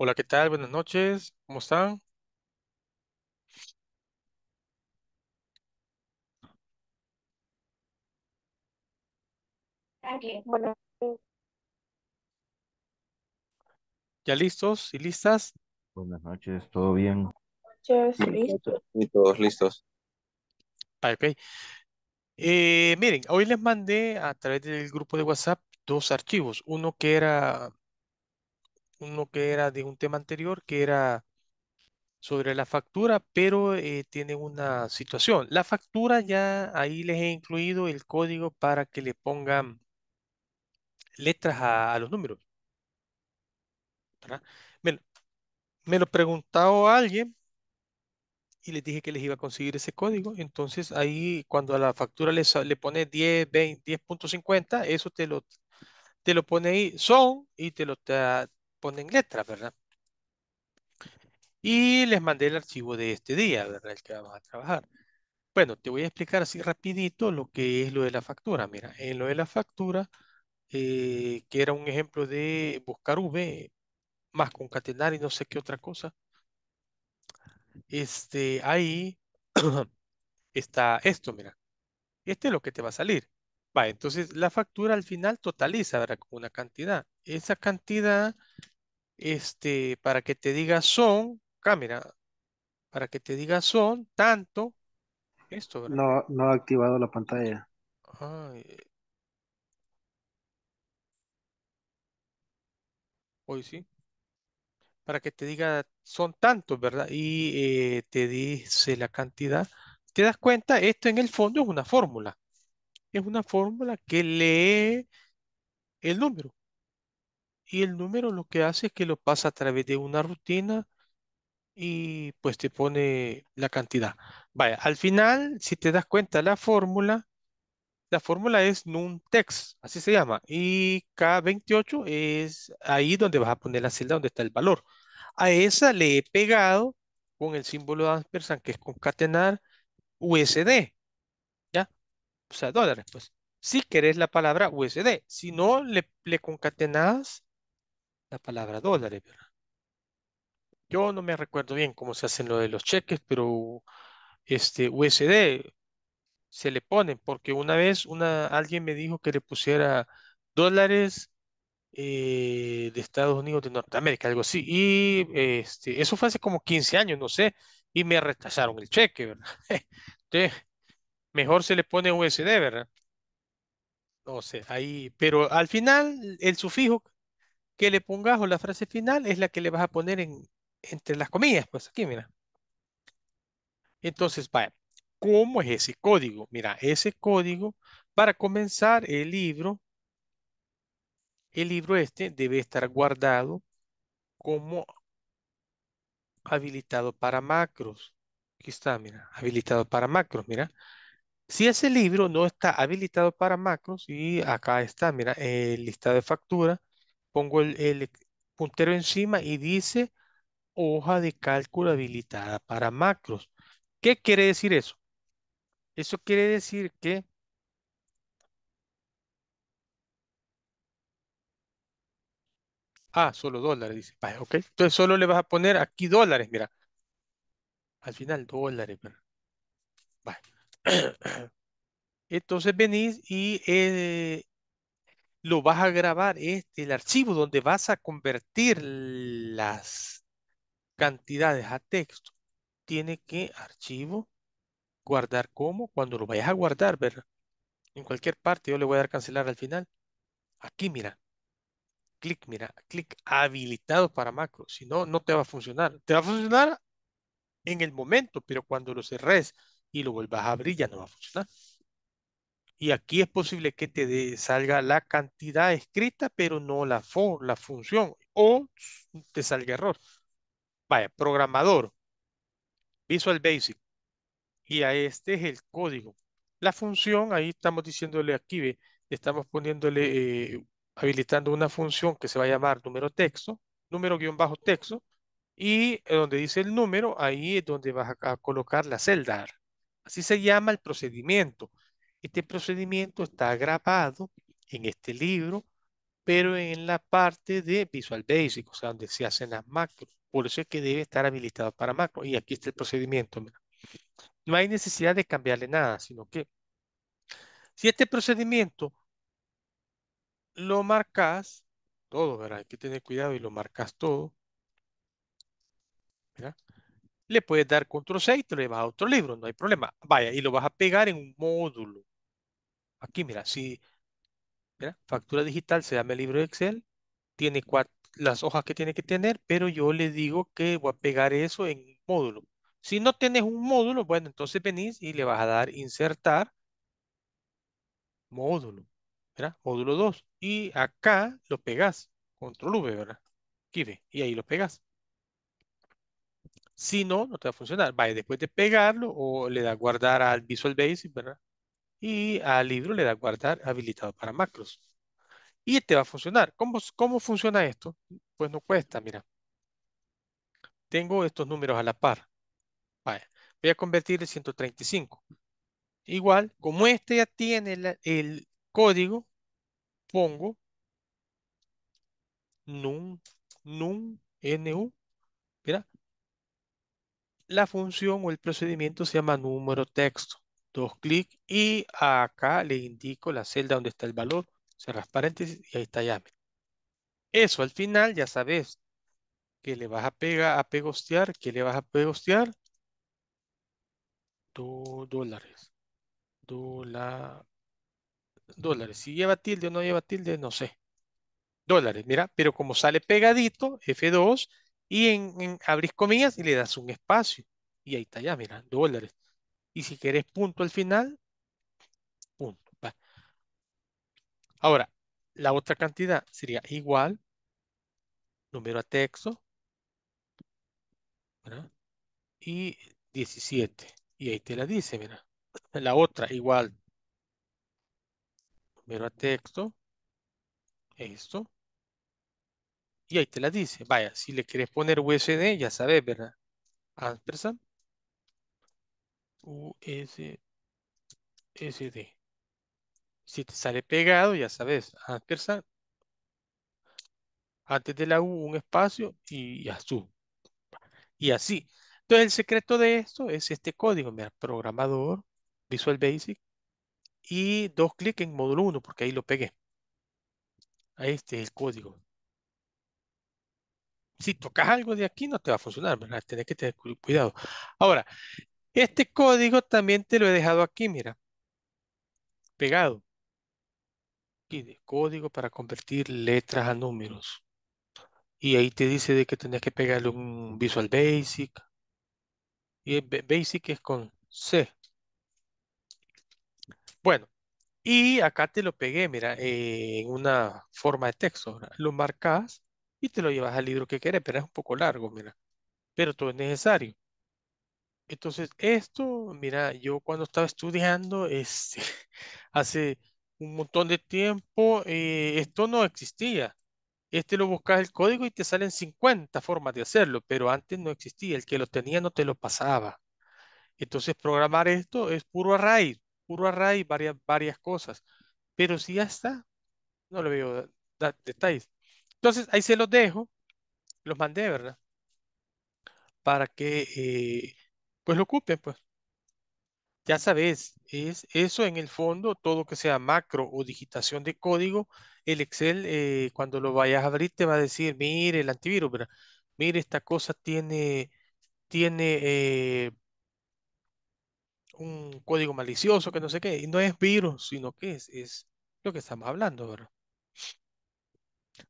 Hola, ¿qué tal? Buenas noches. ¿Cómo están? Aquí, bueno. ¿Ya listos y listas? Buenas noches, ¿todo bien? Buenas noches, Y todos listos. Ah, ok. Eh, miren, hoy les mandé a través del grupo de WhatsApp dos archivos. Uno que era uno que era de un tema anterior, que era sobre la factura, pero eh, tiene una situación. La factura ya ahí les he incluido el código para que le pongan letras a, los números. Me, lo preguntó alguien y les dije que les iba a conseguir ese código. Entonces ahí cuando a la factura le, pone 10, 20, 10.50, eso te lo, te lo pone ahí, son, y te lo, te, ponen letras, ¿verdad? Y les mandé el archivo de este día, ¿verdad? El que vamos a trabajar. Bueno, te voy a explicar así rapidito lo que es lo de la factura. Mira, en lo de la factura, eh, que era un ejemplo de buscar V, más concatenar y no sé qué otra cosa. Este, ahí está esto, mira. Este es lo que te va a salir. Va, entonces la factura al final totaliza, ¿verdad? una cantidad. Esa cantidad este, para que te diga son, cámara, para que te diga son, tanto, esto, No, no ha activado la pantalla. Eh. Hoy sí. Para que te diga son tantos, ¿verdad? Y eh, te dice la cantidad. ¿Te das cuenta? Esto en el fondo es una fórmula. Es una fórmula que lee el número. Y el número lo que hace es que lo pasa a través de una rutina y pues te pone la cantidad. Vaya, al final, si te das cuenta, la fórmula, la fórmula es numtext así se llama. Y K28 es ahí donde vas a poner la celda donde está el valor. A esa le he pegado con el símbolo de ampersand, que es concatenar USD. ¿Ya? O sea, dólares, pues. Si querés la palabra USD. Si no, le, le concatenas la palabra dólares, ¿verdad? Yo no me recuerdo bien cómo se hacen lo de los cheques, pero este USD se le ponen, porque una vez una, alguien me dijo que le pusiera dólares eh, de Estados Unidos de Norteamérica, algo así. Y este, eso fue hace como 15 años, no sé, y me retrasaron el cheque, ¿verdad? Entonces, mejor se le pone USD, ¿verdad? No sé, ahí, pero al final el sufijo que le pongas o la frase final es la que le vas a poner en, entre las comillas, pues aquí, mira. Entonces, vaya, ¿cómo es ese código? Mira, ese código, para comenzar el libro, el libro este debe estar guardado como habilitado para macros. Aquí está, mira, habilitado para macros, mira. Si ese libro no está habilitado para macros, y acá está, mira, el listado de factura, pongo el, puntero encima y dice hoja de cálculo habilitada para macros. ¿Qué quiere decir eso? Eso quiere decir que Ah, solo dólares, dice. Vale, ok. Entonces solo le vas a poner aquí dólares, mira. Al final dólares, Entonces venís y eh, lo vas a grabar, el archivo donde vas a convertir las cantidades a texto. Tiene que archivo, guardar como, cuando lo vayas a guardar, ver En cualquier parte, yo le voy a dar cancelar al final. Aquí, mira. Clic, mira, clic habilitado para macro. Si no, no te va a funcionar. Te va a funcionar en el momento, pero cuando lo cerres y lo vuelvas a abrir, ya no va a funcionar. Y aquí es posible que te salga la cantidad escrita, pero no la, la función. O te salga error. Vaya, programador. Visual Basic. Y a este es el código. La función, ahí estamos diciéndole aquí, estamos poniéndole, eh, habilitando una función que se va a llamar número texto, número guión bajo texto, y eh, donde dice el número, ahí es donde vas a colocar la celda. Así se llama el procedimiento. Este procedimiento está grabado en este libro, pero en la parte de Visual Basic, o sea, donde se hacen las macros. Por eso es que debe estar habilitado para macros Y aquí está el procedimiento. No hay necesidad de cambiarle nada, sino que si este procedimiento lo marcas todo, ¿verdad? Hay que tener cuidado y lo marcas todo. Le puedes dar control C y te lo llevas a otro libro, no hay problema. Vaya, y lo vas a pegar en un módulo. Aquí, mira, si factura digital se llama el libro de Excel, tiene las hojas que tiene que tener, pero yo le digo que voy a pegar eso en módulo. Si no tienes un módulo, bueno, entonces venís y le vas a dar insertar módulo, Módulo 2. Y acá lo pegas, control V, ¿verdad? Aquí ve, y ahí lo pegas. Si no, no te va a funcionar. Vaya, después de pegarlo o le da guardar al Visual Basic, ¿verdad? y al libro le da guardar habilitado para macros. Y este va a funcionar. ¿Cómo, cómo funciona esto? Pues no cuesta, mira. Tengo estos números a la par. voy a convertir el 135. Igual, como este ya tiene el, código, pongo num, num, nu, mira, la función o el procedimiento se llama número texto dos clic y acá le indico la celda donde está el valor, cerras paréntesis y ahí está llame. Eso al final ya sabes que le vas a pegar, a pegostear, que le vas a pegostear dos dólares. la dólares. Si lleva tilde o no lleva tilde, no sé. Dólares, mira, pero como sale pegadito, F2, y en, en abrís comillas y le das un espacio. Y ahí está ya, mira, dólares. Y si querés punto al final, punto. Ahora, la otra cantidad sería igual, número a texto, ¿verdad? y 17. Y ahí te la dice, ¿verdad? La otra igual, número a texto, esto. Y ahí te la dice. Vaya, si le quieres poner USD, ya sabes, ¿verdad? Anderson. USSD. Si te sale pegado, ya sabes, ampersand. Antes de la U, un espacio y azul. Y así. Entonces, el secreto de esto es este código. Mira, programador, Visual Basic. Y dos clics en módulo 1, porque ahí lo pegué. Ahí este el código. Si tocas algo de aquí, no te va a funcionar, ¿verdad? que tener cuidado. Ahora, este código también te lo he dejado aquí, mira. Pegado. Aquí de código para convertir letras a números. Y ahí te dice de que tenías que pegarle un Visual Basic. Y Basic es con C. Bueno, y acá te lo pegué, mira, en una forma de texto. Lo marcas y te lo llevas al libro que querés, pero es un poco largo, mira. Pero todo es necesario. Entonces, esto, mira, yo cuando estaba estudiando, este, hace un montón de tiempo, eh, esto no existía. Este lo buscas el código y te salen 50 formas de hacerlo, pero antes no existía. El que lo tenía no te lo pasaba. Entonces, programar esto es puro array, puro array, varias, varias cosas. Pero si ya está, no le veo detalles. Entonces, ahí se los dejo. Los mandé, ¿verdad? Para que eh, pues lo ocupen, pues. Ya sabes, es eso en el fondo, todo que sea macro o digitación de código, el Excel eh, cuando lo vayas a abrir te va a decir, mire el antivirus, ¿verdad? mire esta cosa tiene, tiene eh, un código malicioso que no sé qué, y no es virus, sino que es, es lo que estamos hablando, ¿verdad?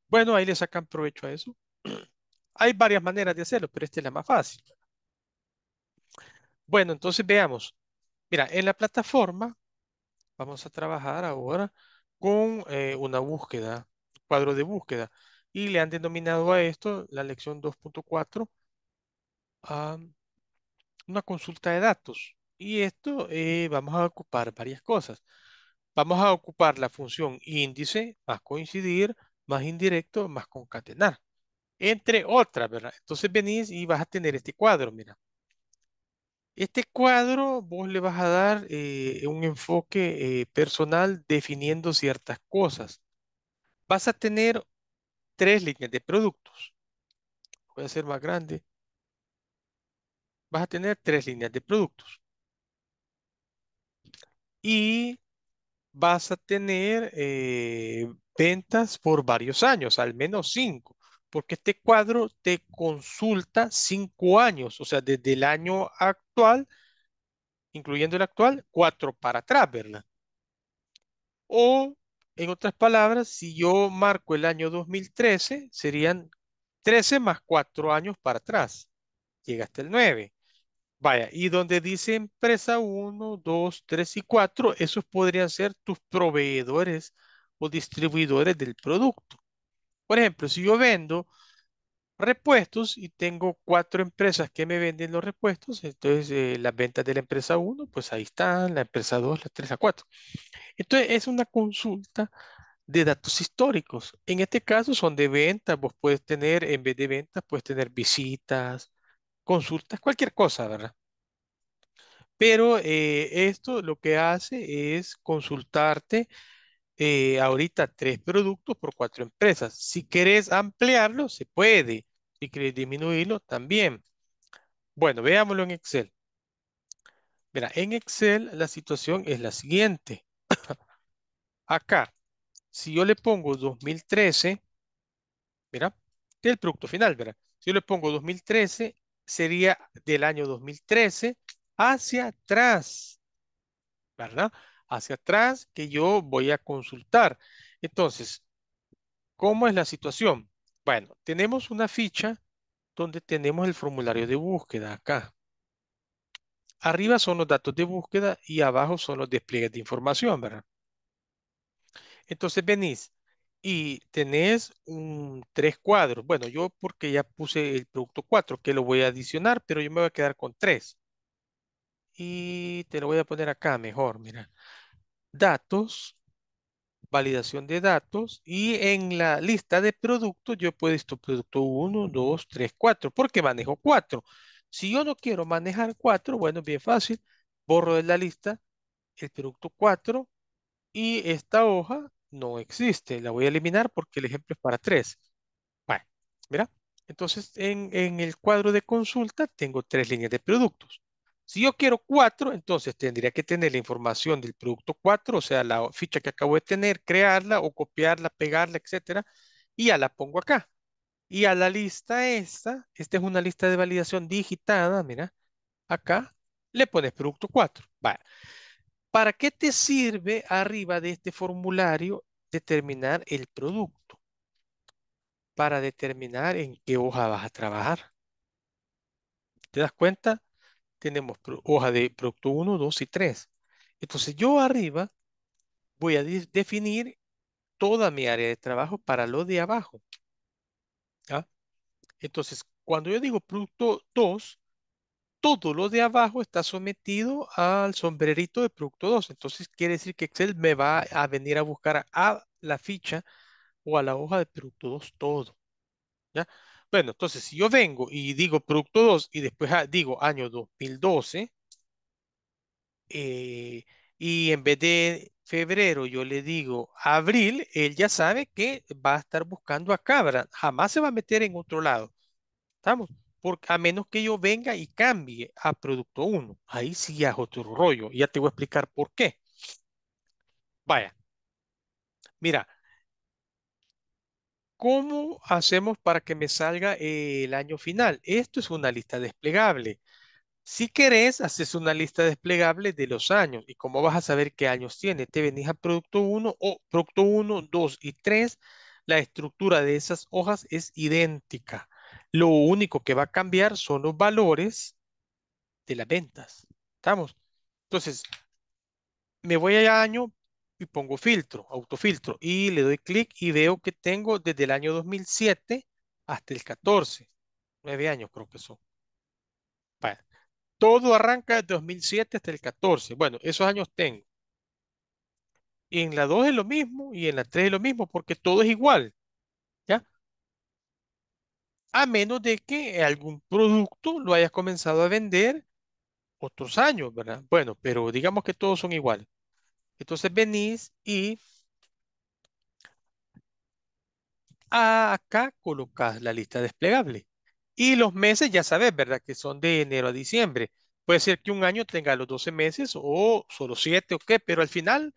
Bueno, ahí le sacan provecho a eso. Hay varias maneras de hacerlo, pero esta es la más fácil. Bueno, entonces veamos. Mira, en la plataforma vamos a trabajar ahora con eh, una búsqueda, cuadro de búsqueda. Y le han denominado a esto la lección 2.4 ah, una consulta de datos. Y esto eh, vamos a ocupar varias cosas. Vamos a ocupar la función índice, más coincidir, más indirecto, más concatenar. Entre otras, ¿verdad? Entonces venís y vas a tener este cuadro, mira. Este cuadro vos le vas a dar eh, un enfoque eh, personal definiendo ciertas cosas. Vas a tener tres líneas de productos. Voy a hacer más grande. Vas a tener tres líneas de productos. Y vas a tener eh, ventas por varios años, al menos cinco porque este cuadro te consulta cinco años, o sea, desde el año actual, incluyendo el actual, cuatro para atrás, ¿verdad? O, en otras palabras, si yo marco el año 2013, serían 13 más cuatro años para atrás, llega hasta el 9. Vaya, y donde dice empresa 1, 2, 3 y 4, esos podrían ser tus proveedores o distribuidores del producto. Por ejemplo, si yo vendo repuestos y tengo cuatro empresas que me venden los repuestos, entonces eh, las ventas de la empresa 1, pues ahí están, la empresa 2, la 3, a 4. Entonces es una consulta de datos históricos. En este caso son de ventas, vos puedes tener, en vez de ventas, puedes tener visitas, consultas, cualquier cosa, ¿verdad? Pero eh, esto lo que hace es consultarte eh, ahorita tres productos por cuatro empresas. Si querés ampliarlo, se puede. Si querés disminuirlo, también. Bueno, veámoslo en Excel. Mira, en Excel la situación es la siguiente. Acá, si yo le pongo 2013, mira, el producto final, ¿verdad? Si yo le pongo 2013, sería del año 2013 hacia atrás, ¿verdad? hacia atrás que yo voy a consultar. Entonces, ¿cómo es la situación? Bueno, tenemos una ficha donde tenemos el formulario de búsqueda acá. Arriba son los datos de búsqueda y abajo son los despliegues de información, ¿verdad? Entonces venís y tenés un, tres cuadros. Bueno, yo porque ya puse el producto 4, que lo voy a adicionar, pero yo me voy a quedar con tres. Y te lo voy a poner acá mejor, mira. Datos, validación de datos. Y en la lista de productos yo he puesto producto 1, 2, 3, 4. Porque manejo 4. Si yo no quiero manejar 4, bueno, bien fácil. Borro de la lista el producto 4 y esta hoja no existe. La voy a eliminar porque el ejemplo es para 3. Bueno, mira. Entonces, en, en, el cuadro de consulta tengo tres líneas de productos. Si yo quiero 4, entonces tendría que tener la información del producto 4, o sea, la ficha que acabo de tener, crearla o copiarla, pegarla, etcétera, y ya la pongo acá. Y a la lista esta, esta es una lista de validación digitada, mira, acá le pones producto 4. ¿Para qué te sirve arriba de este formulario determinar el producto? Para determinar en qué hoja vas a trabajar. ¿Te das cuenta? tenemos hoja de producto 1, 2 y 3. Entonces yo arriba voy a definir toda mi área de trabajo para lo de abajo. Entonces, cuando yo digo producto 2, todo lo de abajo está sometido al sombrerito de producto 2. Entonces quiere decir que Excel me va a venir a buscar a la ficha o a la hoja de producto 2 todo. Bueno, entonces si yo vengo y digo producto 2 y después ah, digo año 2012, eh, y en vez de febrero yo le digo abril, él ya sabe que va a estar buscando a cabra, jamás se va a meter en otro lado. ¿Estamos? Porque a menos que yo venga y cambie a producto 1, ahí sí es otro rollo, ya te voy a explicar por qué. Vaya, mira, ¿Cómo hacemos para que me salga el año final? Esto es una lista desplegable. Si querés, haces una lista desplegable de los años. ¿Y cómo vas a saber qué años tiene? Te venís a producto 1 o producto 1, 2 y 3. La estructura de esas hojas es idéntica. Lo único que va a cambiar son los valores de las ventas. ¿Estamos? Entonces, me voy al año, y pongo filtro, autofiltro, y le doy clic y veo que tengo desde el año 2007 hasta el 14, nueve años creo que son. Todo arranca desde 2007 hasta el 14. Bueno, esos años tengo. Y en la 2 es lo mismo y en la 3 es lo mismo porque todo es igual. ¿Ya? A menos de que algún producto lo hayas comenzado a vender otros años, ¿verdad? Bueno, pero digamos que todos son iguales. Entonces venís y acá colocas la lista desplegable. Y los meses ya sabes, ¿verdad? Que son de enero a diciembre. Puede ser que un año tenga los 12 meses o solo 7 o qué, pero al final,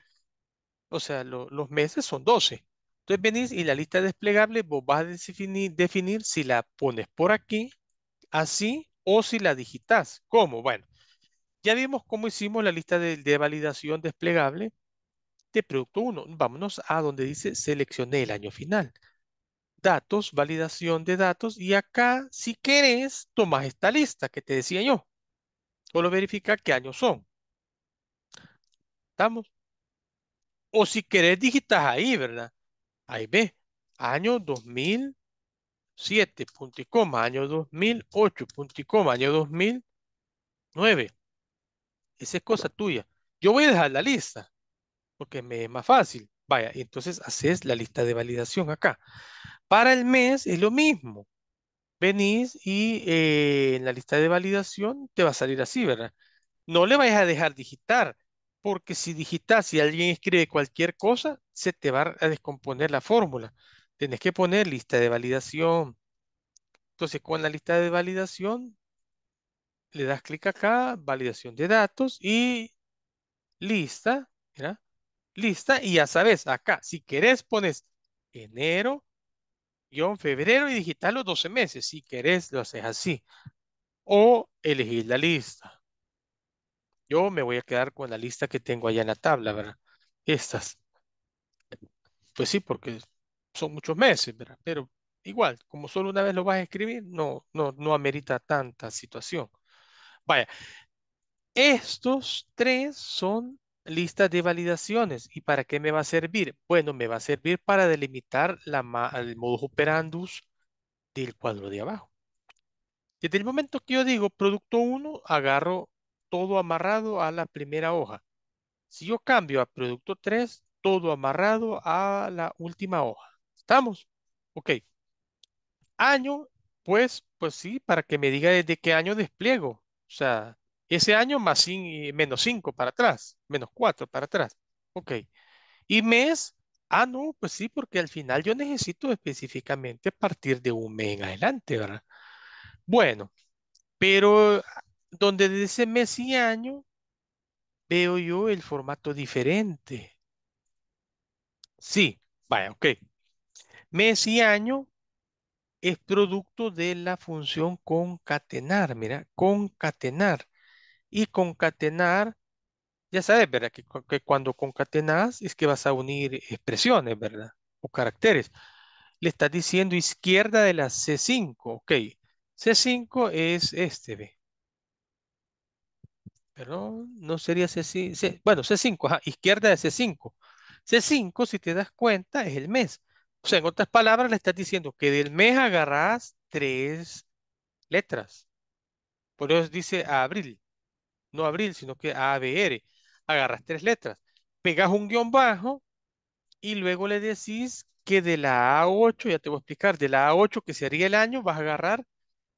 o sea, los meses son 12. Entonces venís y la lista desplegable vos vas a definir, definir si la pones por aquí, así, o si la digitas. ¿Cómo? Bueno, ya vimos cómo hicimos la lista de, validación desplegable de producto 1. Vámonos a donde dice seleccioné el año final. Datos, validación de datos. Y acá, si querés, tomas esta lista que te decía yo. Solo verifica qué años son. ¿Estamos? O si querés, digitas ahí, ¿verdad? Ahí ve. Año 2007, punto y coma. Año 2008, punto y coma. Año 2009. Esa es cosa tuya. Yo voy a dejar la lista porque me es más fácil. Vaya, y entonces haces la lista de validación acá. Para el mes es lo mismo. Venís y eh, en la lista de validación te va a salir así, ¿verdad? No le vayas a dejar digitar, porque si digitas, si alguien escribe cualquier cosa, se te va a descomponer la fórmula. Tienes que poner lista de validación. Entonces, con la lista de validación le das clic acá, validación de datos y lista, ¿verdad? lista y ya sabes, acá, si querés pones enero, guión febrero y digital los 12 meses, si querés lo haces así, o elegir la lista. Yo me voy a quedar con la lista que tengo allá en la tabla, ¿verdad? Estas. Pues sí, porque son muchos meses, ¿verdad? Pero igual, como solo una vez lo vas a escribir, no, no, no amerita tanta situación. Vaya, estos tres son listas de validaciones. ¿Y para qué me va a servir? Bueno, me va a servir para delimitar la, el modus operandus del cuadro de abajo. Desde el momento que yo digo producto 1, agarro todo amarrado a la primera hoja. Si yo cambio a producto 3, todo amarrado a la última hoja. ¿Estamos? Ok. Año, pues, pues sí, para que me diga desde qué año despliego. O sea, ese año más eh, cinco, menos 5 para atrás, menos 4 para atrás. Ok. Y mes, ah, no, pues sí, porque al final yo necesito específicamente partir de un mes en adelante, ¿verdad? Bueno, pero donde de mes y año veo yo el formato diferente. Sí, vaya, ok. Mes y año es producto de la función concatenar, mira, concatenar. Y concatenar, ya sabes, ¿verdad? Que, cuando concatenas es que vas a unir expresiones, ¿verdad? O caracteres. Le estás diciendo izquierda de la C5, ok. C5 es este, ve. Pero no sería C5, bueno, C5, ajá, izquierda de C5. C5, si te das cuenta, es el mes. O sea, en otras palabras, le estás diciendo que del mes agarrás tres letras. Por eso dice abril. No abril, sino que ABR. Agarras tres letras. Pegas un guión bajo y luego le decís que de la A8, ya te voy a explicar, de la A8 que sería el año, vas a agarrar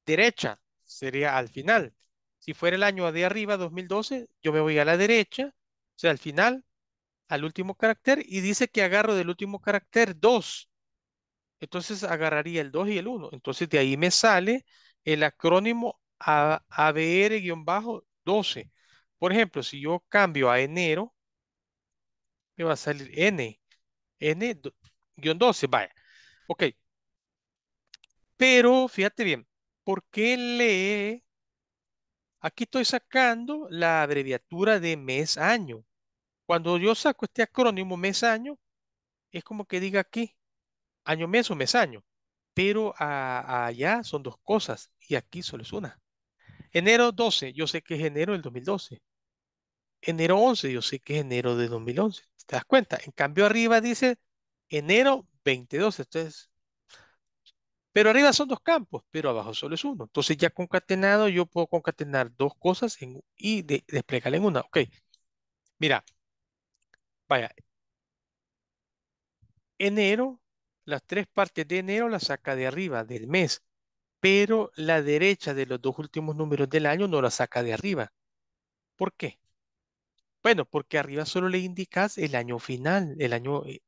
derecha. Sería al final. Si fuera el año de arriba, 2012, yo me voy a la derecha. O sea, al final, al último carácter. Y dice que agarro del último carácter dos entonces agarraría el 2 y el 1. Entonces de ahí me sale el acrónimo ABR-12. Por ejemplo, si yo cambio a enero, me va a salir N. N-12, vaya. Ok. Pero fíjate bien, ¿por qué lee? Aquí estoy sacando la abreviatura de mes-año. Cuando yo saco este acrónimo mes-año, es como que diga aquí, año mes o mes año. Pero allá son dos cosas y aquí solo es una. Enero 12, yo sé que es enero del 2012. Enero 11, yo sé que es enero de 2011. ¿Te das cuenta? En cambio arriba dice enero 22. Entonces, pero arriba son dos campos, pero abajo solo es uno. Entonces ya concatenado yo puedo concatenar dos cosas y de, en una. Ok. Mira. Vaya. Enero las tres partes de enero las saca de arriba del mes, pero la derecha de los dos últimos números del año no la saca de arriba. ¿Por qué? Bueno, porque arriba solo le indicas el año final, el año eh,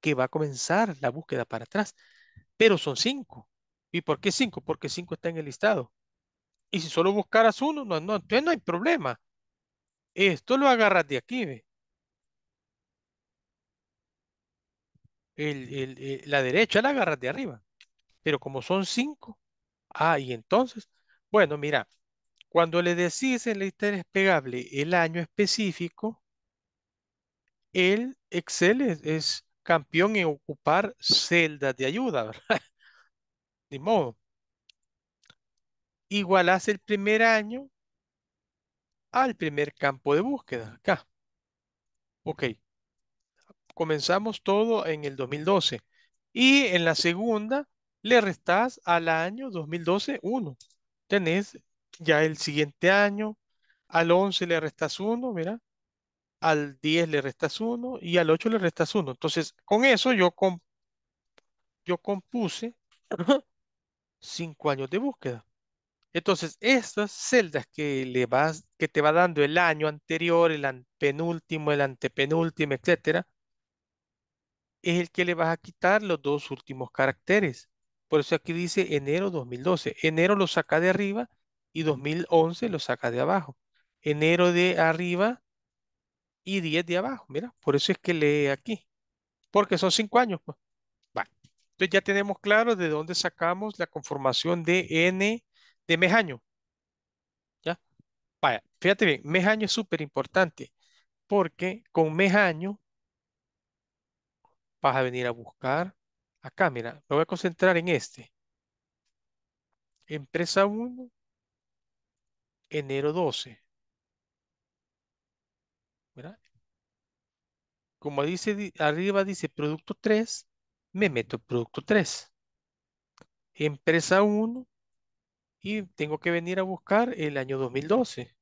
que va a comenzar la búsqueda para atrás, pero son cinco. ¿Y por qué cinco? Porque cinco está en el listado. Y si solo buscaras uno, no, no, entonces no hay problema. Esto lo agarras de aquí, Eh, la derecha la agarras de arriba. Pero como son cinco, ah, y entonces, bueno, mira, cuando le decís en la historia despegable el año específico, el Excel es, campeón en ocupar celdas de ayuda, ¿verdad? Ni modo. Igualás el primer año al primer campo de búsqueda, acá. Ok comenzamos todo en el 2012. Y en la segunda le restás al año 2012 1. Tenés ya el siguiente año, al 11 le restas 1, mira, al 10 le restas 1 y al 8 le restas 1. Entonces, con eso yo, yo compuse 5 años de búsqueda. Entonces, estas celdas que, le vas, que te va dando el año anterior, el penúltimo, el antepenúltimo, etcétera, es el que le vas a quitar los dos últimos caracteres. Por eso aquí dice enero 2012. Enero lo saca de arriba y 2011 lo saca de abajo. Enero de arriba y 10 de abajo. Mira, por eso es que lee aquí. Porque son cinco años. Pues. Entonces ya tenemos claro de dónde sacamos la conformación de N de mes año. ¿Ya? Vaya, fíjate bien, mes año es súper importante porque con mes año vas a venir a buscar acá, mira, me voy a concentrar en este. Empresa 1, enero 12. Como dice arriba, dice producto 3, me meto producto 3. Empresa 1 y tengo que venir a buscar el año 2012.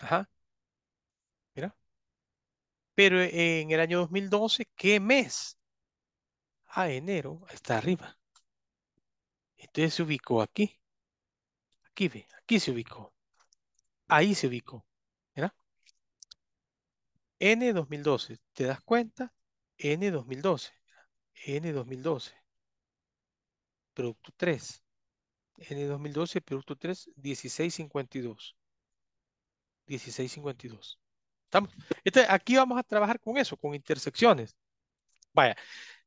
Ajá. Pero en el año 2012, ¿qué mes? A ah, enero está arriba. Entonces se ubicó aquí. Aquí ve, aquí se ubicó. Ahí se ubicó. ¿Verdad? N 2012. ¿Te das cuenta? N 2012. N 2012. Producto 3. N 2012, producto 3, 1652. 1652. ¿Estamos? Entonces, este, aquí vamos a trabajar con eso, con intersecciones. Vaya.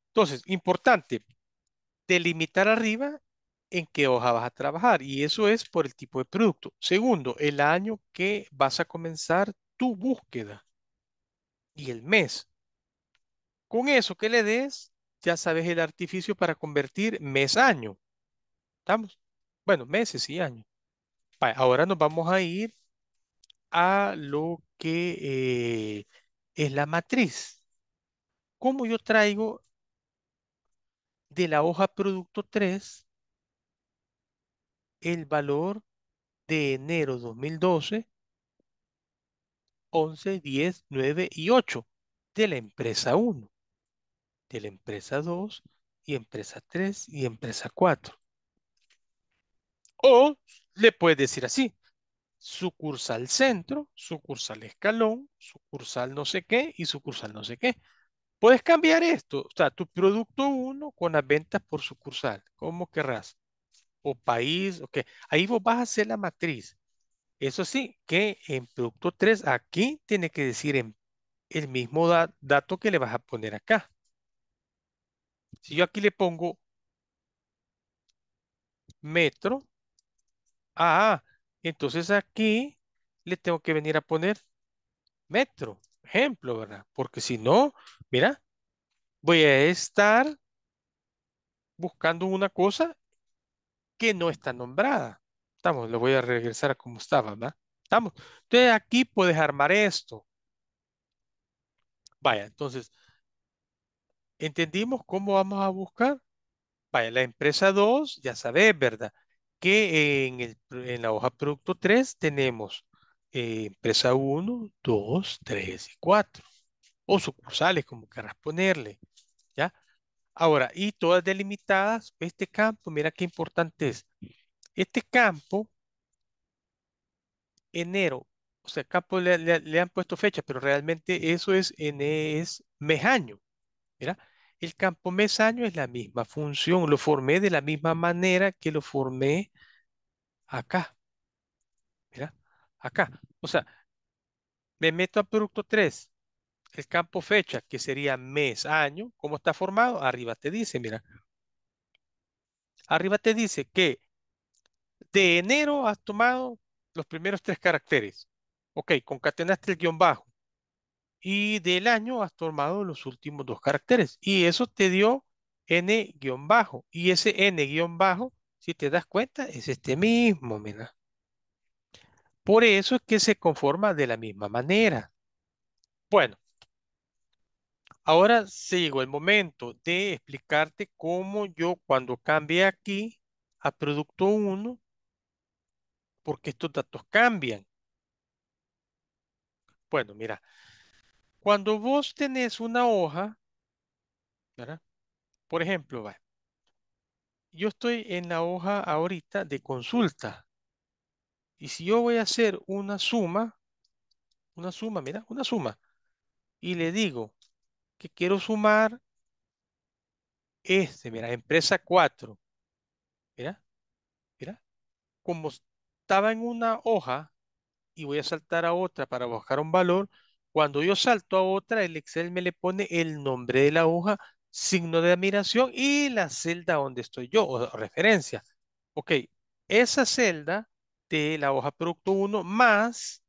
Entonces, importante, delimitar arriba en qué hoja vas a trabajar y eso es por el tipo de producto. Segundo, el año que vas a comenzar tu búsqueda y el mes. Con eso que le des, ya sabes el artificio para convertir mes-año. ¿Estamos? Bueno, meses y años. Ahora nos vamos a ir a lo que eh, es la matriz. ¿Cómo yo traigo de la hoja producto 3 el valor de enero 2012, 11, 10, 9 y 8 de la empresa 1, de la empresa 2 y empresa 3 y empresa 4? O le puedes decir así, sucursal centro, sucursal escalón, sucursal no sé qué y sucursal no sé qué. Puedes cambiar esto, o sea, tu producto 1 con las ventas por sucursal, como querrás, o país, ok. Ahí vos vas a hacer la matriz. Eso sí, que en producto 3 aquí tiene que decir en el mismo dato que le vas a poner acá. Si yo aquí le pongo metro, ah, entonces aquí le tengo que venir a poner metro, ejemplo, ¿verdad? Porque si no, mira, voy a estar buscando una cosa que no está nombrada. Estamos, le voy a regresar a como estaba, ¿verdad? Estamos. Entonces aquí puedes armar esto. Vaya, entonces, ¿entendimos cómo vamos a buscar? Vaya, la empresa 2, ya sabes, ¿verdad? que en, en la hoja producto 3 tenemos eh, empresa 1, 2, 3 y 4. O sucursales, como querrás ponerle. ¿Ya? Ahora, y todas delimitadas, este campo, mira qué importante es. Este campo, enero, o sea, campo le, han puesto fecha, pero realmente eso es, en, es mes año. Mira, el campo mes año es la misma función, lo formé de la misma manera que lo formé acá. Mira, acá. O sea, me meto al producto 3. El campo fecha, que sería mes, año, ¿cómo está formado? Arriba te dice, mira. Arriba te dice que de enero has tomado los primeros tres caracteres. Ok, concatenaste el guión bajo y del año has tomado los últimos dos caracteres y eso te dio n guión bajo y ese n guión bajo si te das cuenta es este mismo mira por eso es que se conforma de la misma manera bueno ahora se llegó el momento de explicarte cómo yo cuando cambie aquí a producto 1 porque estos datos cambian bueno mira cuando vos tenés una hoja, ¿verdad? Por ejemplo, yo estoy en la hoja ahorita de consulta. Y si yo voy a hacer una suma, una suma, mira, una suma, y le digo que quiero sumar este, mira, empresa 4, mira, mira, como estaba en una hoja y voy a saltar a otra para buscar un valor, cuando yo salto a otra, el Excel me le pone el nombre de la hoja, signo de admiración y la celda donde estoy yo, o, referencia. Ok, esa celda de la hoja producto 1 más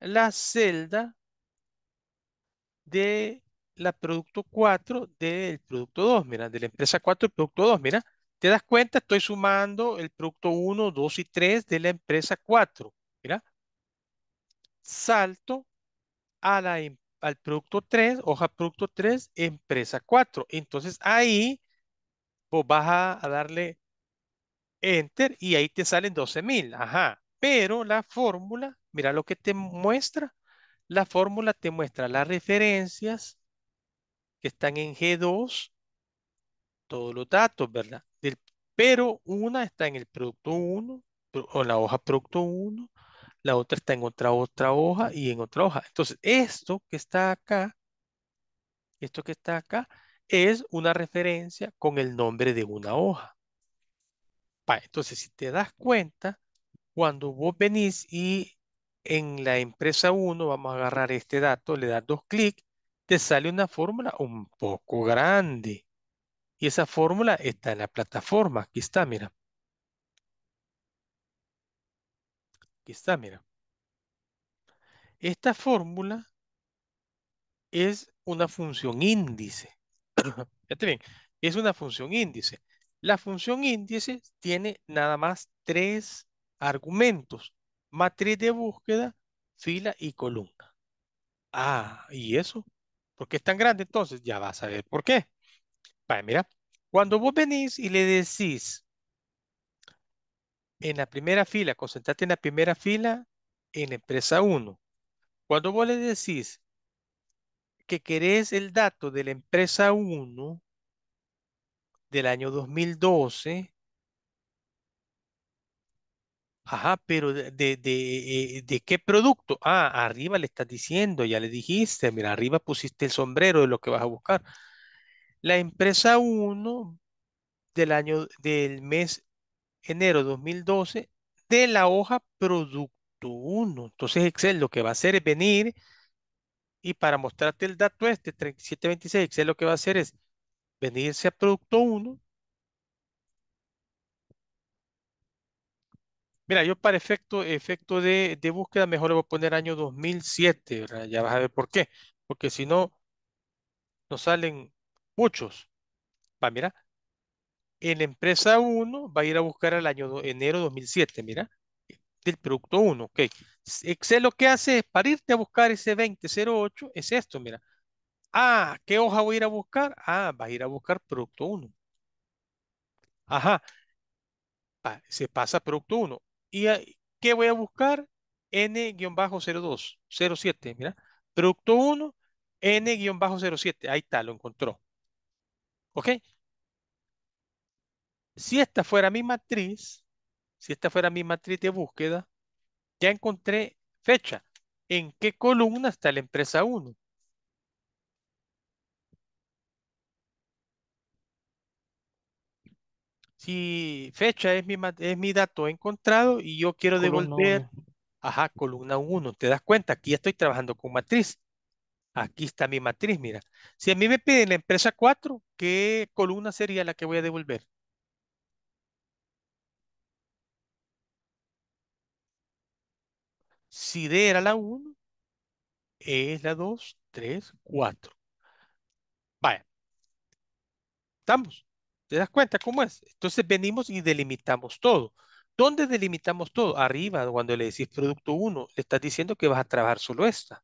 la celda de la producto 4 del producto 2, mira, de la empresa 4 el producto 2, mira, te das cuenta, estoy sumando el producto 1, 2 y 3 de la empresa 4, mira, salto a la, em, al producto 3, hoja producto 3, empresa 4. Entonces ahí vos vas a, darle enter y ahí te salen 12.000. Ajá. Pero la fórmula, mira lo que te muestra. La fórmula te muestra las referencias que están en G2, todos los datos, ¿verdad? pero una está en el producto 1, o la hoja producto 1, la otra está en otra otra hoja y en otra hoja. Entonces, esto que está acá, esto que está acá, es una referencia con el nombre de una hoja. entonces, si te das cuenta, cuando vos venís y en la empresa 1, vamos a agarrar este dato, le das dos clics, te sale una fórmula un poco grande. Y esa fórmula está en la plataforma. Aquí está, mira. Aquí está, mira. Esta fórmula es una función índice. Fíjate bien, es una función índice. La función índice tiene nada más tres argumentos. Matriz de búsqueda, fila y columna. Ah, ¿y eso? ¿Por qué es tan grande? Entonces ya vas a ver por qué. mira, cuando vos venís y le decís en la primera fila, concentrate en la primera fila en empresa 1. Cuando vos le decís que querés el dato de la empresa 1 del año 2012, ajá, pero de, eh, de, qué producto? Ah, arriba le estás diciendo, ya le dijiste, mira, arriba pusiste el sombrero de lo que vas a buscar. La empresa 1 del año, del mes enero 2012 de la hoja producto 1. Entonces Excel lo que va a hacer es venir y para mostrarte el dato este, 3726, Excel lo que va a hacer es venirse a producto 1. Mira, yo para efecto, efecto de, de búsqueda mejor le voy a poner año 2007, Ya vas a ver por qué. Porque si no, nos salen muchos. Va, mira, en la empresa 1 va a ir a buscar el año enero 2007, mira, del producto 1, ok. Excel lo que hace es para irte a buscar ese 2008, es esto, mira. Ah, ¿qué hoja voy a ir a buscar? Ah, va a ir a buscar producto 1. Ajá, se pasa producto 1. ¿Y ah, qué voy a buscar? N-02, 07, mira. Producto 1, N-07, ahí está, lo encontró. ¿Ok? si esta fuera mi matriz, si esta fuera mi matriz de búsqueda, ya encontré fecha. ¿En qué columna está la empresa 1? Si fecha es mi, es mi dato encontrado y yo quiero devolver, ajá, columna 1, te das cuenta, aquí estoy trabajando con matriz. Aquí está mi matriz, mira. Si a mí me piden la empresa 4, ¿qué columna sería la que voy a devolver? Si D era la 1, e es la 2, 3, 4. Vaya. ¿Estamos? ¿Te das cuenta cómo es? Entonces venimos y delimitamos todo. ¿Dónde delimitamos todo? Arriba, cuando le decís producto 1, le estás diciendo que vas a trabajar solo esta.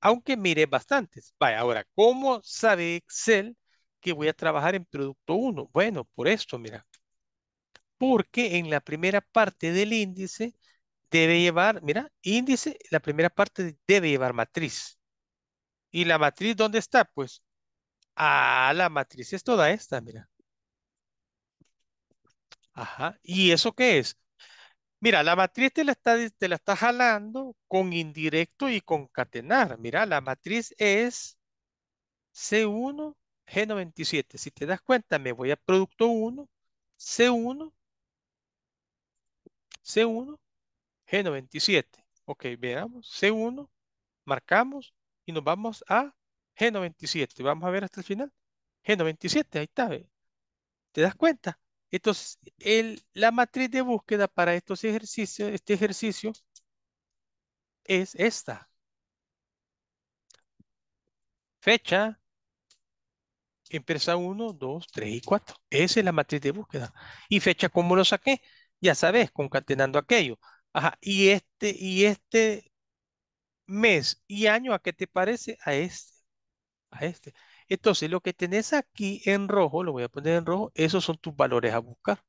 Aunque mire bastantes. Vaya, ahora, ¿cómo sabe Excel que voy a trabajar en producto 1? Bueno, por esto, mira. Porque en la primera parte del índice debe llevar, mira, índice, la primera parte debe llevar matriz. ¿Y la matriz dónde está? Pues, a ah, la matriz es toda esta, mira. Ajá, ¿y eso qué es? Mira, la matriz te la está, te la está jalando con indirecto y concatenar. Mira, la matriz es C1, G97. Si te das cuenta, me voy a producto 1, C1, C1, G97. Ok, veamos C1, marcamos y nos vamos a G97. Vamos a ver hasta el final. G97, ahí está. ¿Te das cuenta? Entonces, el, la matriz de búsqueda para estos ejercicios, este ejercicio es esta. Fecha, empresa 1, 2, 3 y 4. Esa es la matriz de búsqueda. Y fecha, ¿cómo lo saqué? Ya sabes, concatenando aquello. Ajá, y este, y este mes y año, ¿a qué te parece? A este, a este. Entonces, lo que tenés aquí en rojo, lo voy a poner en rojo, esos son tus valores a buscar.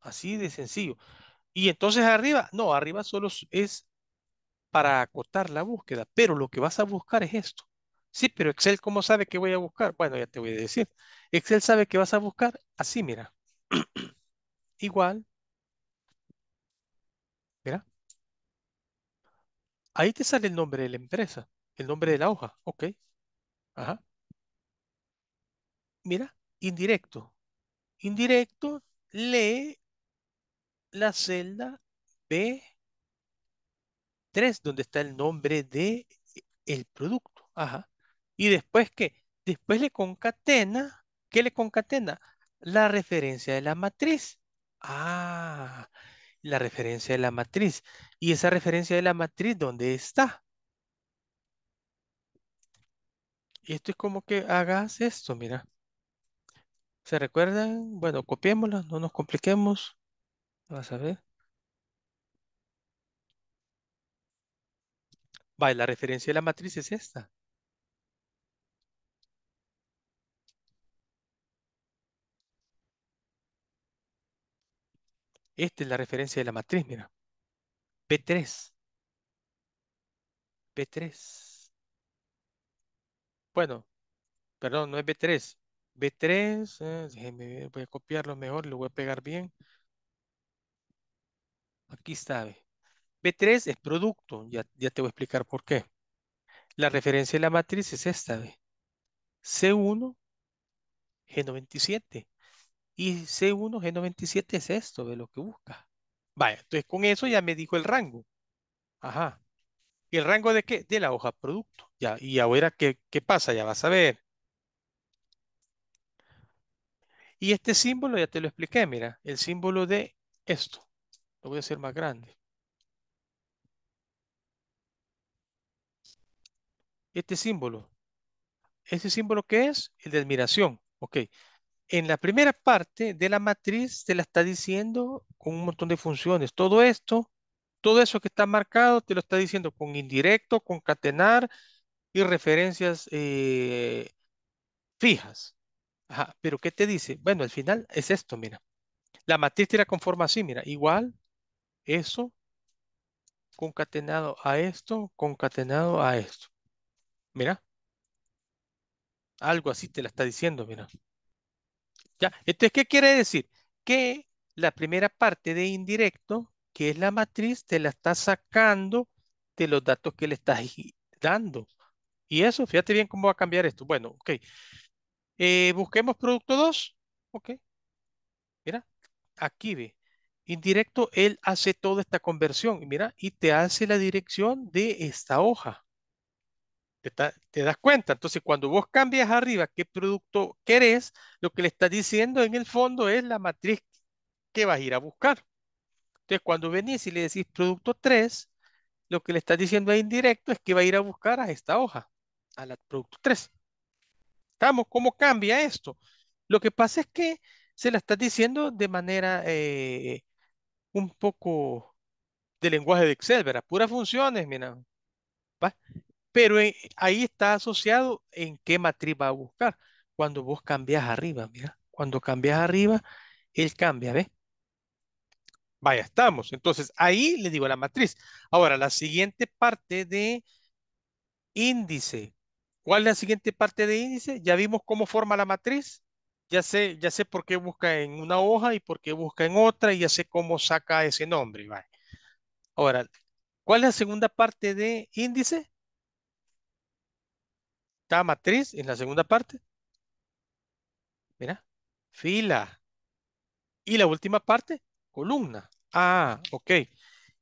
Así de sencillo. Y entonces arriba, no, arriba solo es para acotar la búsqueda, pero lo que vas a buscar es esto. Sí, pero Excel, ¿cómo sabe que voy a buscar? Bueno, ya te voy a decir. Excel sabe que vas a buscar así, mira. Igual, Mira, ahí te sale el nombre de la empresa, el nombre de la hoja. Ok. Ajá. Mira, indirecto. Indirecto, lee la celda B3, donde está el nombre de el producto. Ajá. Y después, ¿qué? Después le concatena, ¿qué le concatena? La referencia de la matriz. Ah, la referencia de la matriz. ¿Y esa referencia de la matriz dónde está? Esto es como que hagas esto, mira. ¿Se recuerdan? Bueno, copiémosla, no nos compliquemos. Vamos a ver. Vale, la referencia de la matriz es esta. Esta es la referencia de la matriz, mira. b 3 b 3 Bueno, perdón, no es B3. B3, eh, déjeme, voy a copiarlo mejor, lo voy a pegar bien. Aquí está. B3 es producto, ya, ya te voy a explicar por qué. La referencia de la matriz es esta. B. c C1, G97 y C1, G97 es esto de lo que busca. Vaya, entonces con eso ya me dijo el rango. Ajá. ¿Y el rango de qué? De la hoja producto. Ya, y ahora qué, qué pasa, ya vas a ver. Y este símbolo ya te lo expliqué, mira, el símbolo de esto. Lo voy a hacer más grande. Este símbolo. ¿Ese símbolo qué es? El de admiración. Ok en la primera parte de la matriz te la está diciendo con un montón de funciones. Todo esto, todo eso que está marcado, te lo está diciendo con indirecto, concatenar y referencias eh, fijas. Ajá, pero ¿qué te dice? Bueno, al final es esto, mira. La matriz tira con forma así, mira. Igual, eso, concatenado a esto, concatenado a esto. Mira. Algo así te la está diciendo, mira. ¿Ya? Entonces, ¿qué quiere decir? Que la primera parte de indirecto, que es la matriz, te la está sacando de los datos que le estás dando. Y eso, fíjate bien cómo va a cambiar esto. Bueno, ok. Eh, busquemos producto 2. Ok. Mira, aquí ve. Indirecto, él hace toda esta conversión. Mira, y te hace la dirección de esta hoja. Te, das cuenta. Entonces, cuando vos cambias arriba qué producto querés, lo que le estás diciendo en el fondo es la matriz que vas a ir a buscar. Entonces, cuando venís y le decís producto 3, lo que le estás diciendo a indirecto es que va a ir a buscar a esta hoja, a la producto 3. ¿Estamos? ¿Cómo cambia esto? Lo que pasa es que se la estás diciendo de manera eh, un poco de lenguaje de Excel, ¿verdad? Puras funciones, mira. ¿va? Pero eh, ahí está asociado en qué matriz va a buscar. Cuando vos cambias arriba, mira, cuando cambias arriba, él cambia, ¿ves? Vaya, estamos. Entonces, ahí le digo la matriz. Ahora, la siguiente parte de índice. ¿Cuál es la siguiente parte de índice? Ya vimos cómo forma la matriz. Ya sé, ya sé por qué busca en una hoja y por qué busca en otra y ya sé cómo saca ese nombre. Vaya. Ahora, ¿cuál es la segunda parte de índice? matriz en la segunda parte. Mira, fila. Y la última parte, columna. Ah, ok.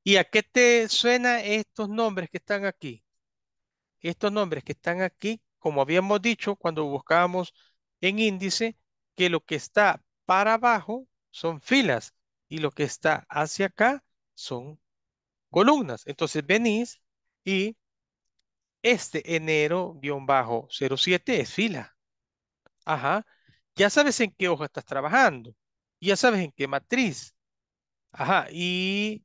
¿Y a qué te suena estos nombres que están aquí? Estos nombres que están aquí, como habíamos dicho cuando buscábamos en índice, que lo que está para abajo son filas y lo que está hacia acá son columnas. Entonces venís y este enero-07 es fila. Ajá. Ya sabes en qué hoja estás trabajando. Ya sabes en qué matriz. Ajá. Y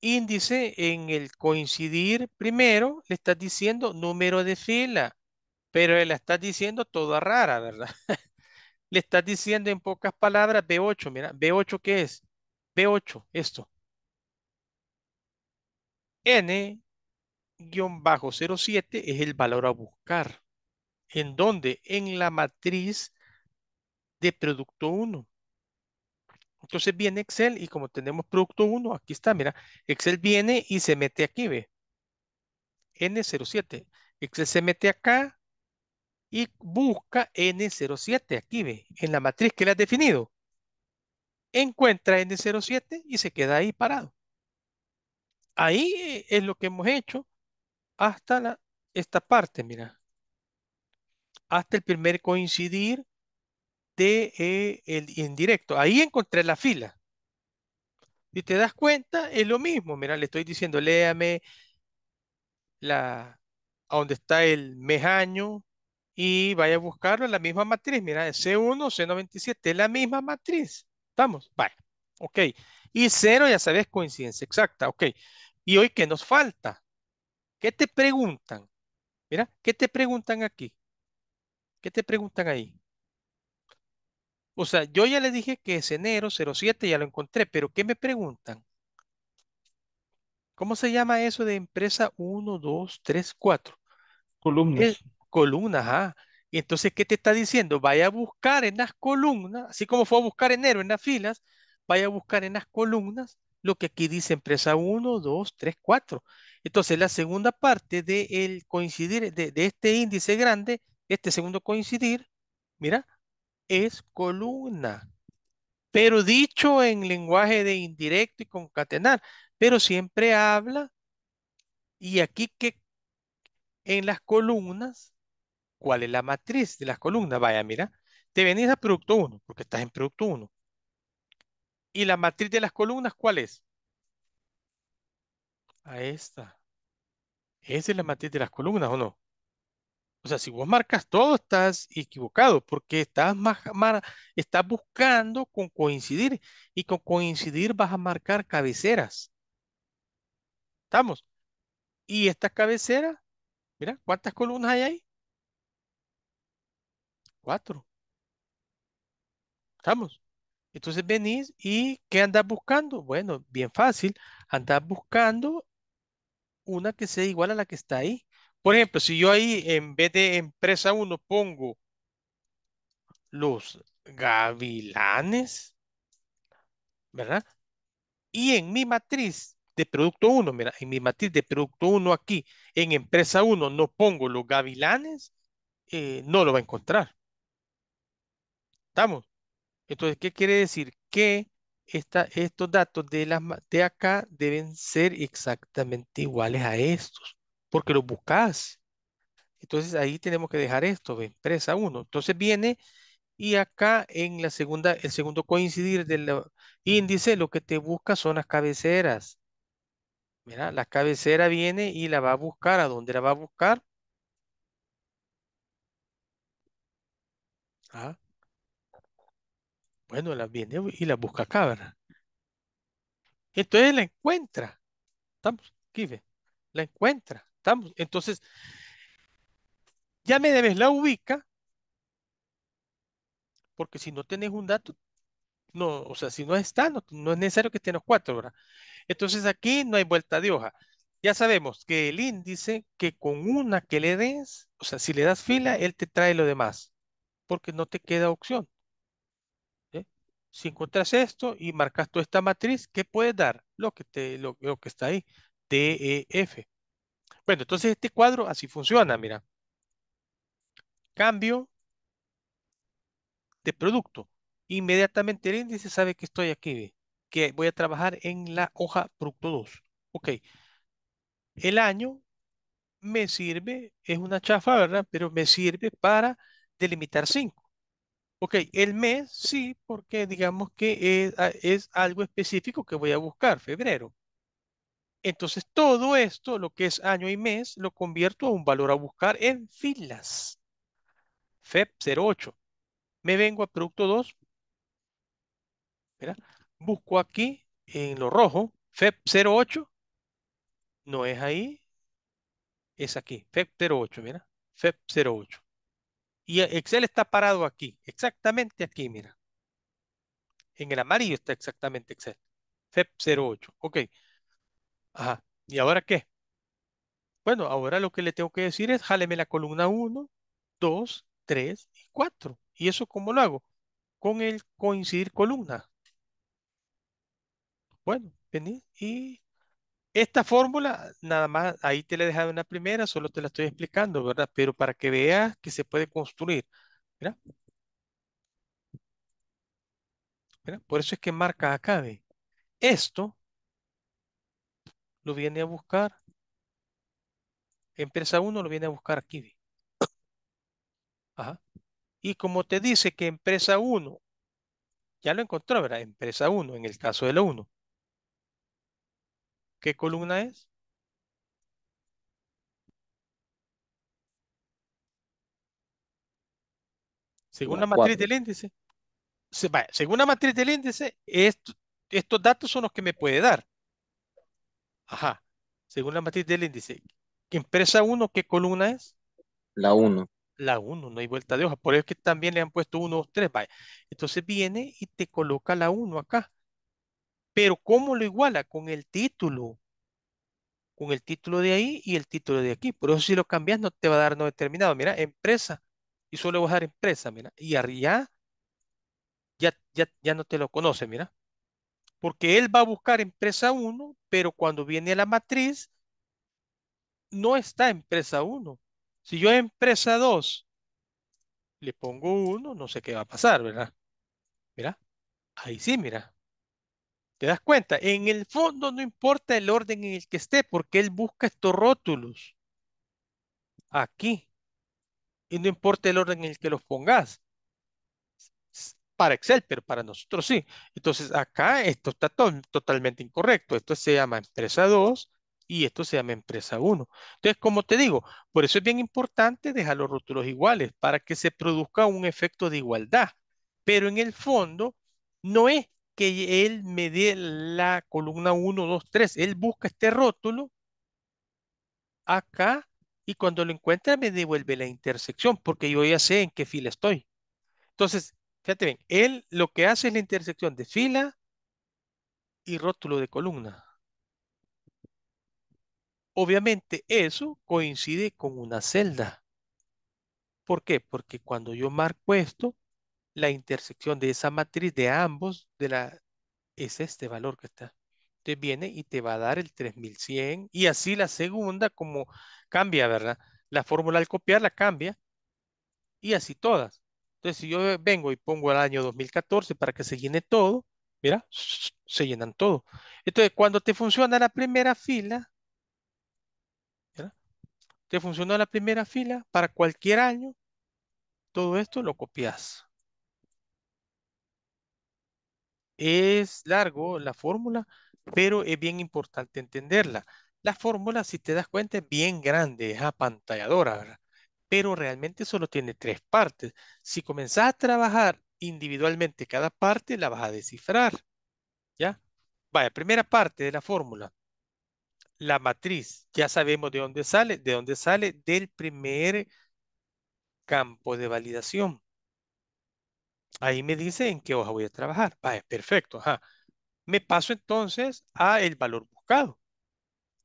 índice en el coincidir primero le estás diciendo número de fila, pero le estás diciendo toda rara, ¿verdad? le estás diciendo en pocas palabras B8, mira, B8 qué es? B8, esto. N bajo 07 es el valor a buscar. ¿En dónde? En la matriz de producto 1. Entonces viene Excel y como tenemos producto 1, aquí está, mira, Excel viene y se mete aquí, ve. N07. Excel se mete acá y busca N07 aquí, ve, en la matriz que le has definido. Encuentra N07 y se queda ahí parado. Ahí eh, es lo que hemos hecho hasta la, esta parte, mira. Hasta el primer coincidir de eh, el indirecto. Ahí encontré la fila. y te das cuenta, es lo mismo. Mira, le estoy diciendo, léame la, a donde está el año y vaya a buscarlo en la misma matriz. Mira, C1, C97, es la misma matriz. ¿Estamos? vale Ok. Y cero, ya sabes, coincidencia exacta. Ok. ¿Y hoy qué nos falta? ¿Qué te preguntan? Mira, ¿qué te preguntan aquí? ¿Qué te preguntan ahí? O sea, yo ya le dije que es enero 07, ya lo encontré, pero ¿qué me preguntan? ¿Cómo se llama eso de empresa 1, 2, 3, 4? Columnas. columnas, Y entonces, ¿qué te está diciendo? Vaya a buscar en las columnas, así como fue a buscar enero en las filas, vaya a buscar en las columnas lo que aquí dice empresa 1, 2, 3, 4. Entonces, la segunda parte de el coincidir, de, este índice grande, este segundo coincidir, mira, es columna. Pero dicho en lenguaje de indirecto y concatenar, pero siempre habla, y aquí que en las columnas, ¿cuál es la matriz de las columnas? Vaya, mira, te venís a producto 1, porque estás en producto 1. ¿Y la matriz de las columnas cuál es? A esta. Esa es la matriz de las columnas, ¿o no? O sea, si vos marcas todo, estás equivocado, porque estás, estás buscando con coincidir, y con coincidir vas a marcar cabeceras. ¿Estamos? Y esta cabecera? mira, ¿cuántas columnas hay ahí? Cuatro. ¿Estamos? Entonces venís y ¿qué andás buscando? Bueno, bien fácil, andás buscando una que sea igual a la que está ahí. Por ejemplo, si yo ahí en vez de empresa 1 pongo los gavilanes, ¿verdad? Y en mi matriz de producto 1, mira, en mi matriz de producto 1 aquí, en empresa 1 no pongo los gavilanes, eh, no lo va a encontrar. ¿Estamos? Entonces, ¿qué quiere decir? Que estos datos de, acá deben ser exactamente iguales a estos, porque los buscas. Entonces, ahí tenemos que dejar esto, Empresa Presa 1. Entonces, viene y acá en la segunda, el segundo coincidir del índice, lo que te busca son las cabeceras. Mira, la cabecera viene y la va a buscar. ¿A dónde la va a buscar? ¿Ah? Bueno, la viene y la busca acá, ¿verdad? Entonces la encuentra. Estamos, ve. La encuentra. Estamos. Entonces, ya me debes la ubica. Porque si no tenés un dato, no, o sea, si no está, no, es necesario que tengas cuatro, ¿verdad? Entonces aquí no hay vuelta de hoja. Ya sabemos que el índice, que con una que le des, o sea, si le das fila, él te trae lo demás, porque no te queda opción si encuentras esto y marcas toda esta matriz, ¿qué puede dar? Lo que, te, lo, que está ahí, TEF. Bueno, entonces este cuadro así funciona, mira. Cambio de producto. Inmediatamente el índice sabe que estoy aquí, que voy a trabajar en la hoja producto 2. Ok. El año me sirve, es una chafa, ¿verdad? Pero me sirve para delimitar 5. Ok, el mes sí, porque digamos que es, algo específico que voy a buscar, febrero. Entonces todo esto, lo que es año y mes, lo convierto a un valor a buscar en filas. FEP 08. Me vengo a producto 2. Mira, busco aquí en lo rojo, FEP 08. No es ahí, es aquí, FEP 08, mira, FEP 08. Y Excel está parado aquí, exactamente aquí, mira. En el amarillo está exactamente Excel. FEP 08. Ok. Ajá. ¿Y ahora qué? Bueno, ahora lo que le tengo que decir es, jáleme la columna 1, 2, 3 y 4. ¿Y eso cómo lo hago? Con el coincidir columna. Bueno, venir y esta fórmula, nada más, ahí te la he dejado en la primera, solo te la estoy explicando, ¿verdad? Pero para que veas que se puede construir. ¿Verdad? por eso es que marca acá, Esto lo viene a buscar. Empresa 1 lo viene a buscar aquí, Ajá. Y como te dice que empresa 1, ya lo encontró, ¿verdad? Empresa 1, en el caso de la 1. ¿Qué columna es? Según la, matriz del índice. según la matriz del índice, estos datos son los que me puede dar. Ajá. Según la matriz del índice. Empresa 1, ¿qué columna es? La 1. La 1, no hay vuelta de hoja. Por eso es que también le han puesto 1, 2, 3. Entonces viene y te coloca la 1 acá. Pero ¿cómo lo iguala? Con el título. Con el título de ahí y el título de aquí. Por eso si lo cambias no te va a dar no determinado. Mira, empresa. Y solo va a dar empresa, mira. Y arriba ya, ya, no te lo conoce, mira. Porque él va a buscar empresa 1, pero cuando viene a la matriz, no está empresa 1. Si yo empresa 2 le pongo 1, no sé qué va a pasar, ¿verdad? Mira, ahí sí, mira. ¿Te das cuenta? En el fondo no importa el orden en el que esté, porque él busca estos rótulos aquí. Y no importa el orden en el que los pongas. Para Excel, pero para nosotros sí. Entonces acá esto está totalmente incorrecto. Esto se llama empresa 2 y esto se llama empresa 1. Entonces, como te digo, por eso es bien importante dejar los rótulos iguales para que se produzca un efecto de igualdad. Pero en el fondo no es que él me dé la columna 1, 2, 3. Él busca este rótulo acá y cuando lo encuentra me devuelve la intersección porque yo ya sé en qué fila estoy. Entonces, fíjate bien, él lo que hace es la intersección de fila y rótulo de columna. Obviamente eso coincide con una celda. ¿Por qué? Porque cuando yo marco esto, la intersección de esa matriz de ambos de la, es este valor que está. te viene y te va a dar el 3100 y así la segunda como cambia, ¿verdad? La fórmula al copiar la cambia y así todas. Entonces si yo vengo y pongo el año 2014 para que se llene todo, mira, se llenan todo. Entonces cuando te funciona la primera fila, te funciona la primera fila para cualquier año, todo esto lo copias. Es largo la fórmula, pero es bien importante entenderla. La fórmula, si te das cuenta, es bien grande, es apantalladora, pero realmente solo tiene tres partes. Si comenzás a trabajar individualmente cada parte, la vas a descifrar. ¿Ya? Vaya, primera parte de la fórmula. La matriz. Ya sabemos de dónde sale. ¿De dónde sale? Del primer campo de validación. Ahí me dice en qué hoja voy a trabajar. Vale, ah, perfecto. Ajá. Me paso entonces a el valor buscado.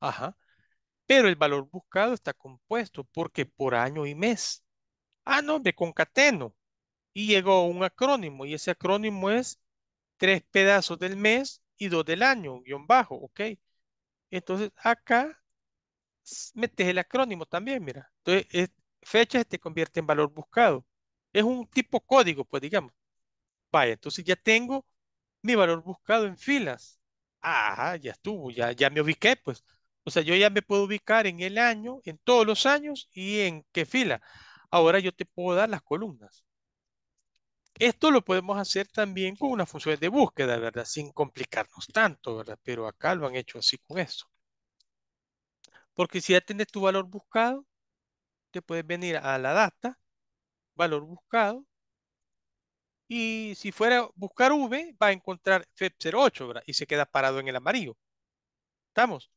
Ajá. Pero el valor buscado está compuesto porque por año y mes. Ah, no, me concateno. Y llegó un acrónimo y ese acrónimo es tres pedazos del mes y dos del año, guión bajo, ok. Entonces acá metes el acrónimo también, mira. Entonces, fecha se te convierte en valor buscado es un tipo código, pues digamos. Vaya, entonces ya tengo mi valor buscado en filas. Ajá, ya estuvo, ya, ya me ubiqué, pues. O sea, yo ya me puedo ubicar en el año, en todos los años y en qué fila. Ahora yo te puedo dar las columnas. Esto lo podemos hacer también con una función de búsqueda, ¿verdad? Sin complicarnos tanto, ¿verdad? Pero acá lo han hecho así con eso. Porque si ya tienes tu valor buscado, te puedes venir a la data valor buscado. Y si fuera a buscar V, va a encontrar FEP08, ¿verdad? Y se queda parado en el amarillo. ¿Estamos?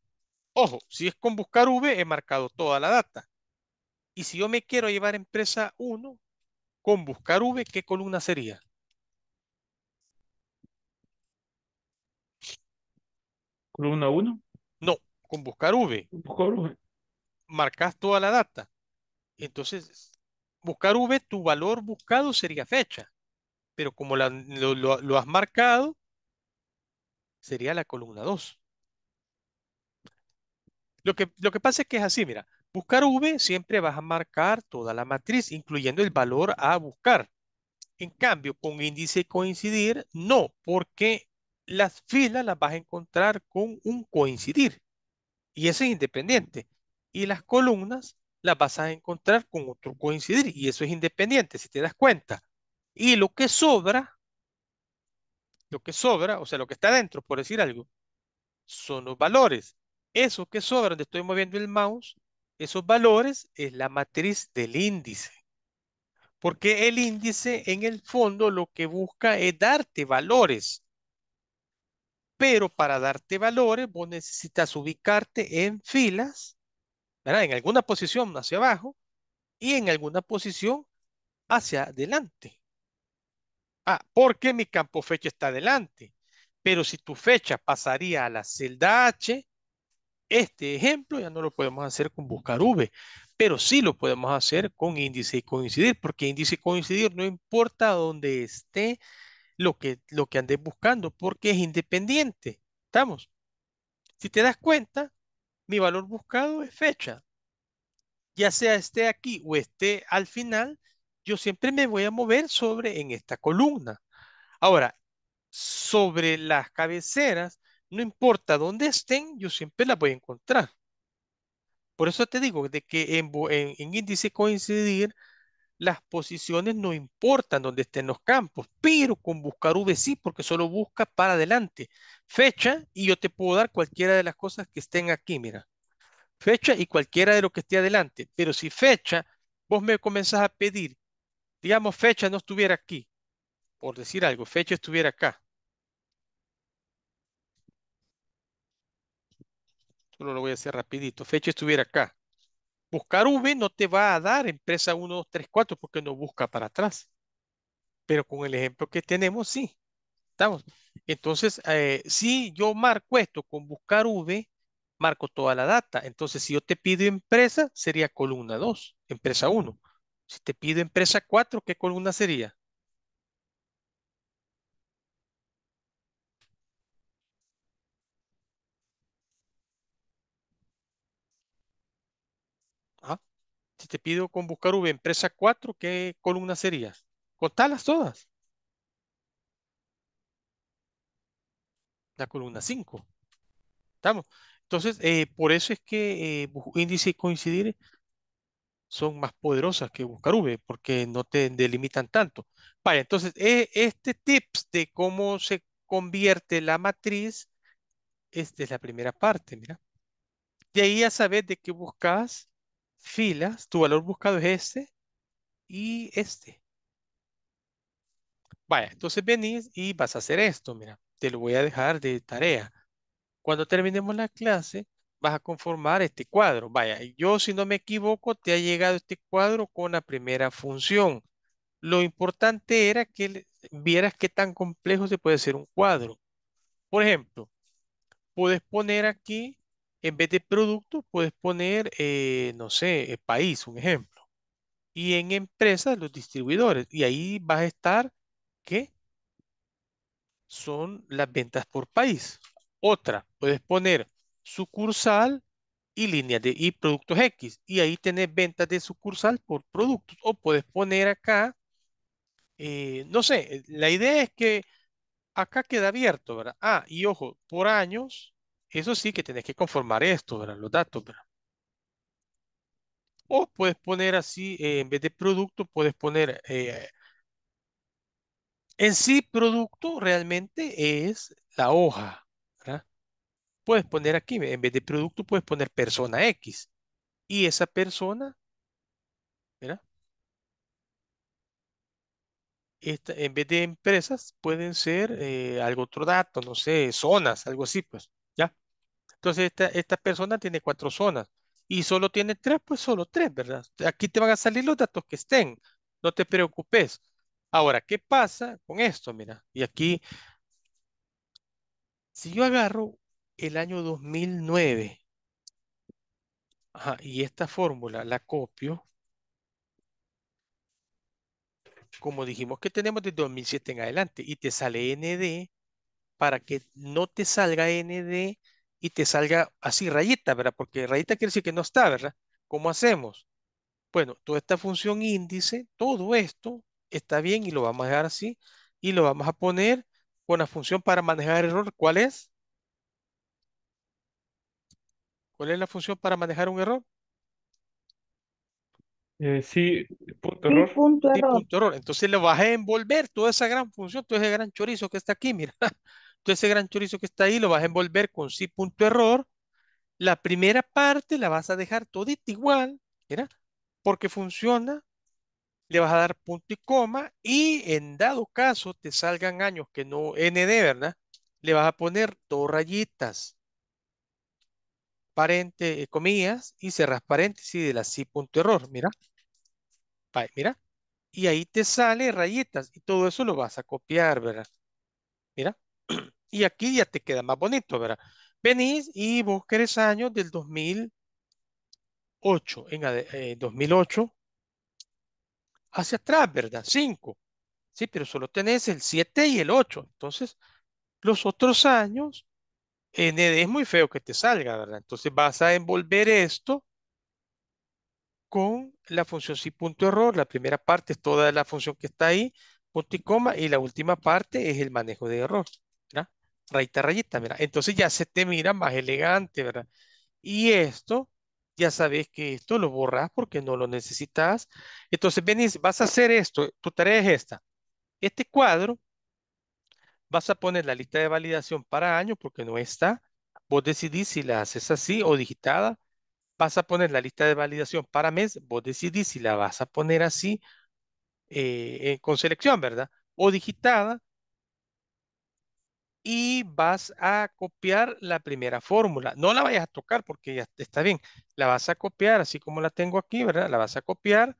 Ojo, si es con buscar V, he marcado toda la data. Y si yo me quiero llevar empresa 1, con buscar V, ¿qué columna sería? ¿Columna 1? No, con buscar V. Buscar V. Marcas toda la data. Entonces, buscar V, tu valor buscado sería fecha. Pero como lo, has marcado, sería la columna 2. Lo que, lo que pasa es que es así, mira. Buscar V siempre vas a marcar toda la matriz, incluyendo el valor a buscar. En cambio, con índice coincidir, no, porque las filas las vas a encontrar con un coincidir. Y ese es independiente. Y las columnas las vas a encontrar con otro coincidir y eso es independiente, si te das cuenta. Y lo que sobra, lo que sobra, o sea, lo que está dentro, por decir algo, son los valores. Eso que sobra, donde estoy moviendo el mouse, esos valores es la matriz del índice. Porque el índice en el fondo lo que busca es darte valores. Pero para darte valores vos necesitas ubicarte en filas ¿verdad? En alguna posición hacia abajo y en alguna posición hacia adelante. Ah, porque mi campo fecha está adelante. Pero si tu fecha pasaría a la celda H, este ejemplo ya no lo podemos hacer con buscar V, pero sí lo podemos hacer con índice y coincidir, porque índice y coincidir no importa dónde esté lo que, lo que andes buscando, porque es independiente. ¿Estamos? Si te das cuenta, mi valor buscado es fecha. Ya sea esté aquí o esté al final, yo siempre me voy a mover sobre en esta columna. Ahora, sobre las cabeceras, no importa dónde estén, yo siempre las voy a encontrar. Por eso te digo que en, en índice coincidir las posiciones no importan donde estén los campos, pero con buscar V sí, porque solo busca para adelante. Fecha y yo te puedo dar cualquiera de las cosas que estén aquí, mira. Fecha y cualquiera de lo que esté adelante. Pero si fecha, vos me comenzás a pedir, digamos, fecha no estuviera aquí, por decir algo, fecha estuviera acá. Solo lo voy a hacer rapidito. Fecha estuviera acá. Buscar V no te va a dar empresa 1, 2, 3, 4 porque no busca para atrás. Pero con el ejemplo que tenemos, sí. ¿Estamos? Entonces, eh, si yo marco esto con buscar V, marco toda la data. Entonces, si yo te pido empresa, sería columna 2, empresa 1. Si te pido empresa 4, ¿qué columna sería? te pido con buscar V empresa 4, ¿qué columnas serías? Contalas todas. La columna 5. ¿Estamos? Entonces, eh, por eso es que eh, índice y coincidir son más poderosas que buscar V, porque no te delimitan tanto. Vale, entonces, eh, este tips de cómo se convierte la matriz, esta es la primera parte, mira. De ahí ya sabes de qué buscas filas, tu valor buscado es este y este. Vaya, entonces venís y vas a hacer esto, mira, te lo voy a dejar de tarea. Cuando terminemos la clase, vas a conformar este cuadro. Vaya, yo si no me equivoco, te ha llegado este cuadro con la primera función. Lo importante era que vieras qué tan complejo se puede hacer un cuadro. Por ejemplo, puedes poner aquí en vez de producto, puedes poner, eh, no sé, eh, país, un ejemplo. Y en empresas, los distribuidores. Y ahí vas a estar, ¿qué? Son las ventas por país. Otra, puedes poner sucursal y líneas de y productos X. Y ahí tenés ventas de sucursal por productos. O puedes poner acá, eh, no sé, la idea es que acá queda abierto, ¿verdad? Ah, y ojo, por años eso sí que tenés que conformar esto, ¿verdad? Los datos, ¿verdad? O puedes poner así, eh, en vez de producto, puedes poner... Eh, en sí, producto realmente es la hoja, ¿verdad? Puedes poner aquí, en vez de producto, puedes poner persona X. Y esa persona, ¿verdad? en vez de empresas, pueden ser eh, algo otro dato, no sé, zonas, algo así, pues. Entonces, esta, persona tiene cuatro zonas y solo tiene tres, pues solo tres, ¿verdad? Aquí te van a salir los datos que estén, no te preocupes. Ahora, ¿qué pasa con esto? Mira, y aquí, si yo agarro el año 2009 ajá, y esta fórmula la copio, como dijimos que tenemos desde 2007 en adelante, y te sale ND, para que no te salga ND y te salga así rayita, ¿verdad? Porque rayita quiere decir que no está, ¿verdad? ¿Cómo hacemos? Bueno, toda esta función índice, todo esto está bien y lo vamos a dejar así y lo vamos a poner con la función para manejar error. ¿Cuál es? ¿Cuál es la función para manejar un error? Eh, sí, punto error. punto error. Entonces le vas a envolver toda esa gran función, todo ese gran chorizo que está aquí, mira. ese gran chorizo que está ahí lo vas a envolver con sí punto error. La primera parte la vas a dejar todita igual, ¿Verdad? porque funciona. Le vas a dar punto y coma y en dado caso te salgan años que no ND, ¿verdad? Le vas a poner dos rayitas, paréntesis, eh, comillas, y cerras paréntesis de la sí punto error, mira. mira. Y ahí te sale rayitas y todo eso lo vas a copiar, ¿verdad? Mira. Y aquí ya te queda más bonito, ¿verdad? Venís y vos querés años del 2008, en 2008 eh, hacia atrás, ¿verdad? 5. Sí, pero solo tenés el 7 y el 8. Entonces, los otros años, es muy feo que te salga, ¿verdad? Entonces vas a envolver esto con la función si punto error. La primera parte es toda la función que está ahí, punto y coma, y la última parte es el manejo de error, ¿verdad? rayita, rayita, mira. Entonces ya se te mira más elegante, ¿verdad? Y esto, ya sabes que esto lo borras porque no lo necesitas. Entonces, venís, vas a hacer esto, tu tarea es esta. Este cuadro, vas a poner la lista de validación para año porque no está. Vos decidís si la haces así o digitada. Vas a poner la lista de validación para mes. Vos decidís si la vas a poner así eh, con selección, ¿verdad? O digitada y vas a copiar la primera fórmula. No la vayas a tocar porque ya está bien. La vas a copiar, así como la tengo aquí, ¿verdad? La vas a copiar,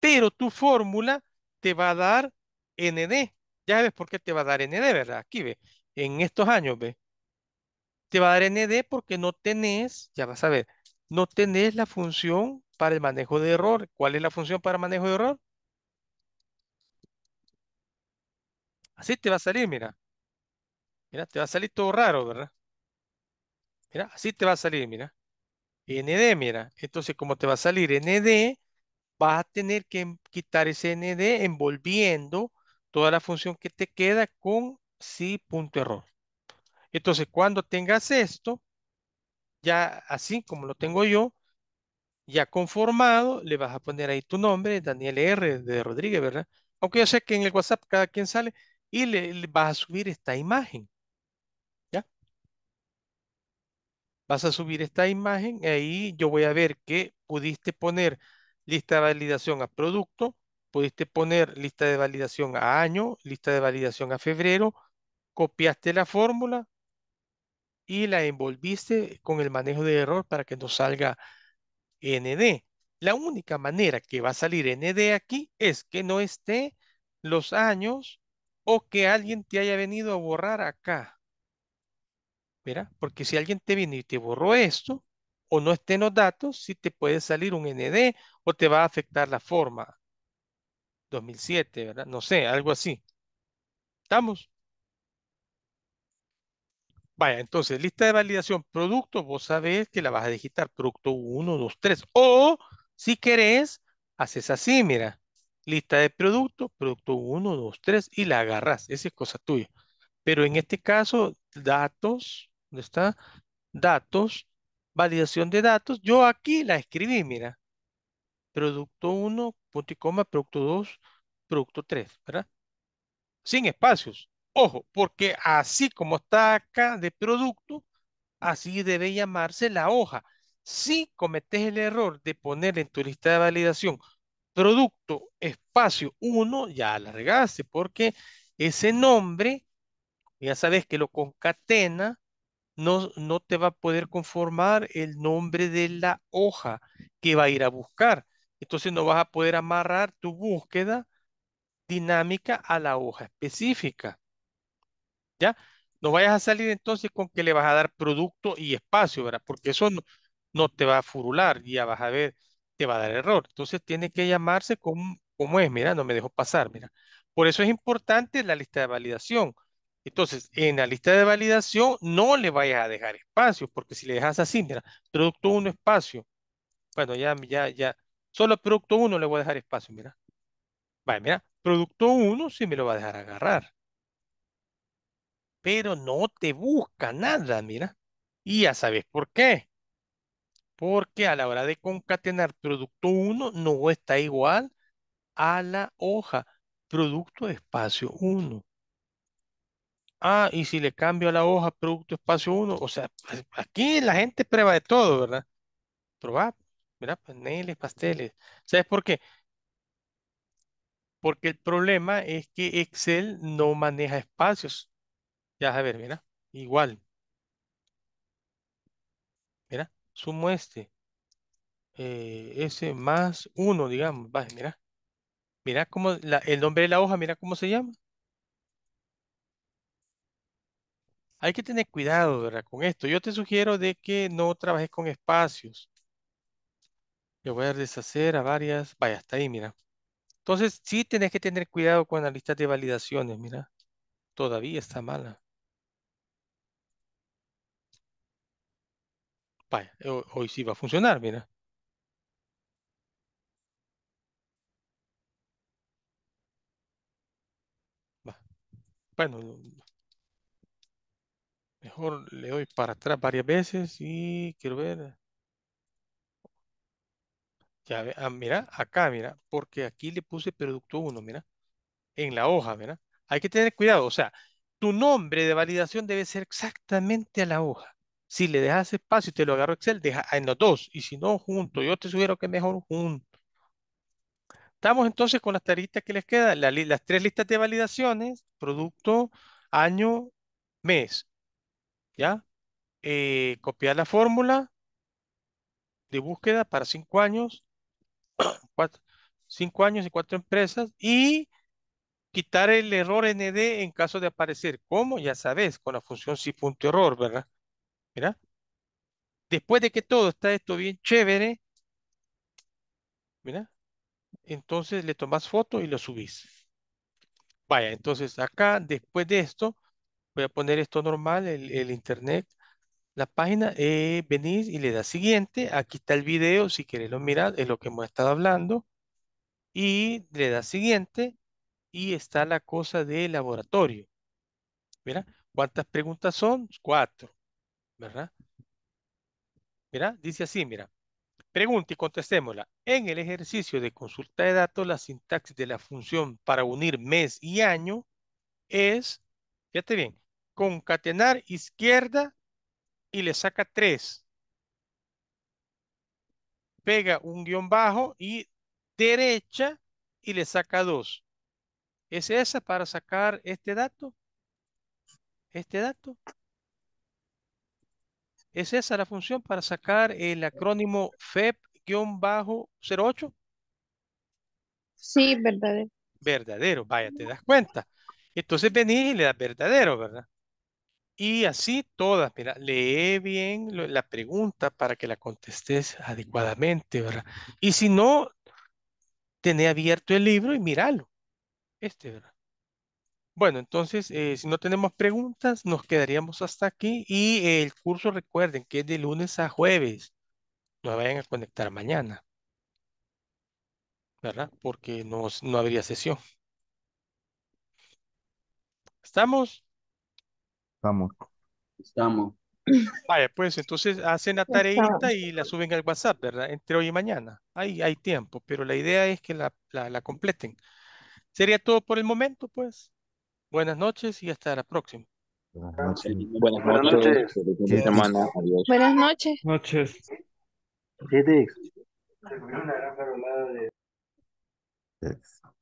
pero tu fórmula te va a dar ND. Ya ves por qué te va a dar ND, ¿verdad? Aquí ve, en estos años, ve. Te va a dar ND porque no tenés, ya vas a ver, no tenés la función para el manejo de error. ¿Cuál es la función para manejo de error? Así te va a salir, mira. Mira, te va a salir todo raro, ¿verdad? Mira, así te va a salir, mira. ND, mira. Entonces, como te va a salir ND, vas a tener que em, quitar ese ND envolviendo toda la función que te queda con sí punto error. Entonces, cuando tengas esto, ya así como lo tengo yo, ya conformado, le vas a poner ahí tu nombre, Daniel R. de Rodríguez, ¿verdad? Aunque yo sé que en el WhatsApp cada quien sale y le vas a subir esta imagen. Vas a subir esta imagen y ahí yo voy a ver que pudiste poner lista de validación a producto, pudiste poner lista de validación a año, lista de validación a febrero, copiaste la fórmula y la envolviste con el manejo de error para que no salga ND. La única manera que va a salir ND aquí es que no esté los años o que alguien te haya venido a borrar acá. Mira, porque si alguien te viene y te borró esto, o no estén los datos, sí te puede salir un ND o te va a afectar la forma. 2007, ¿verdad? No sé, algo así. ¿Estamos? Vaya, entonces, lista de validación, producto, vos sabés que la vas a digitar, producto 1, 2, 3. O, si querés, haces así, mira, lista de producto, producto 1, 2, 3, y la agarras. Esa es cosa tuya. Pero en este caso, datos, ¿Dónde está? Datos, validación de datos. Yo aquí la escribí, mira. Producto 1, punto y coma, producto 2, producto 3, ¿verdad? Sin espacios. Ojo, porque así como está acá de producto, así debe llamarse la hoja. Si cometes el error de poner en tu lista de validación producto espacio 1, ya la regaste, porque ese nombre, ya sabes que lo concatena no, te va a poder conformar el nombre de la hoja que va a ir a buscar. Entonces no vas a poder amarrar tu búsqueda dinámica a la hoja específica. ¿Ya? No vayas a salir entonces con que le vas a dar producto y espacio, ¿verdad? Porque eso no, te va a furular, ya vas a ver, te va a dar error. Entonces tiene que llamarse como, como es, mira, no me dejó pasar, mira. Por eso es importante la lista de validación. Entonces, en la lista de validación no le vayas a dejar espacio, porque si le dejas así, mira, producto 1 espacio. Bueno, ya, ya, ya. Solo producto 1 le voy a dejar espacio, mira. Vale, mira, producto 1 sí me lo va a dejar agarrar. Pero no te busca nada, mira. Y ya sabes por qué. Porque a la hora de concatenar producto 1 no está igual a la hoja producto espacio 1. Ah, y si le cambio a la hoja, producto espacio 1, o sea, pues, aquí la gente prueba de todo, ¿verdad? Probar, mira, paneles, pasteles. ¿Sabes por qué? Porque el problema es que Excel no maneja espacios. Ya, a ver, mira, igual. Mira, sumo este. Eh, ese más uno, digamos. mira. Mira cómo la, el nombre de la hoja, mira cómo se llama. Hay que tener cuidado, ¿verdad? Con esto. Yo te sugiero de que no trabajes con espacios. Yo voy a deshacer a varias. Vaya, está ahí, mira. Entonces, sí tenés que tener cuidado con la lista de validaciones, mira. Todavía está mala. Vaya, hoy sí va a funcionar, mira. Va. Bueno, Mejor le doy para atrás varias veces y quiero ver. Ya, ah, mira, acá, mira, porque aquí le puse producto 1, mira, en la hoja, mira. Hay que tener cuidado, o sea, tu nombre de validación debe ser exactamente a la hoja. Si le dejas espacio y te lo agarro Excel, deja en los dos, y si no, junto. Yo te sugiero que mejor junto. Estamos entonces con las tarjetas que les quedan, las tres listas de validaciones, producto, año, mes. ¿ya? Eh, copiar la fórmula de búsqueda para cinco años, 5 cinco años y cuatro empresas y quitar el error ND en caso de aparecer. como Ya sabes, con la función si punto error, ¿verdad? Mira. Después de que todo está esto bien chévere, mira, entonces le tomas foto y lo subís. Vaya, entonces acá, después de esto, Voy a poner esto normal, el, internet, la página. Eh, venís y le da siguiente. Aquí está el video, si queréis lo mirar, es lo que hemos estado hablando. Y le da siguiente y está la cosa de laboratorio. Mira, ¿cuántas preguntas son? Cuatro, ¿verdad? Mira, dice así, mira. Pregunta y contestémosla. En el ejercicio de consulta de datos, la sintaxis de la función para unir mes y año es Fíjate bien. Concatenar izquierda y le saca 3. Pega un guión bajo y derecha y le saca 2. ¿Es esa para sacar este dato? ¿Este dato? ¿Es esa la función para sacar el acrónimo FEP-08? Sí, verdadero. Verdadero, vaya, te das cuenta. Entonces venís y le das verdadero, ¿verdad? Y así todas, mira, lee bien la pregunta para que la contestes adecuadamente, ¿verdad? Y si no, tené abierto el libro y míralo. Este, ¿verdad? Bueno, entonces, eh, si no tenemos preguntas, nos quedaríamos hasta aquí. Y el curso, recuerden, que es de lunes a jueves. No vayan a conectar mañana. ¿Verdad? Porque no habría sesión. ¿Estamos? Estamos. Estamos. Vaya, pues entonces hacen la tareita y la suben al WhatsApp, ¿verdad? Entre hoy y mañana. hay tiempo, pero la idea es que la, la, completen. Sería todo por el momento, pues. Buenas noches y hasta la próxima. Buenas noches. Buenas noches. Buenas noches. noches. Buenas noches.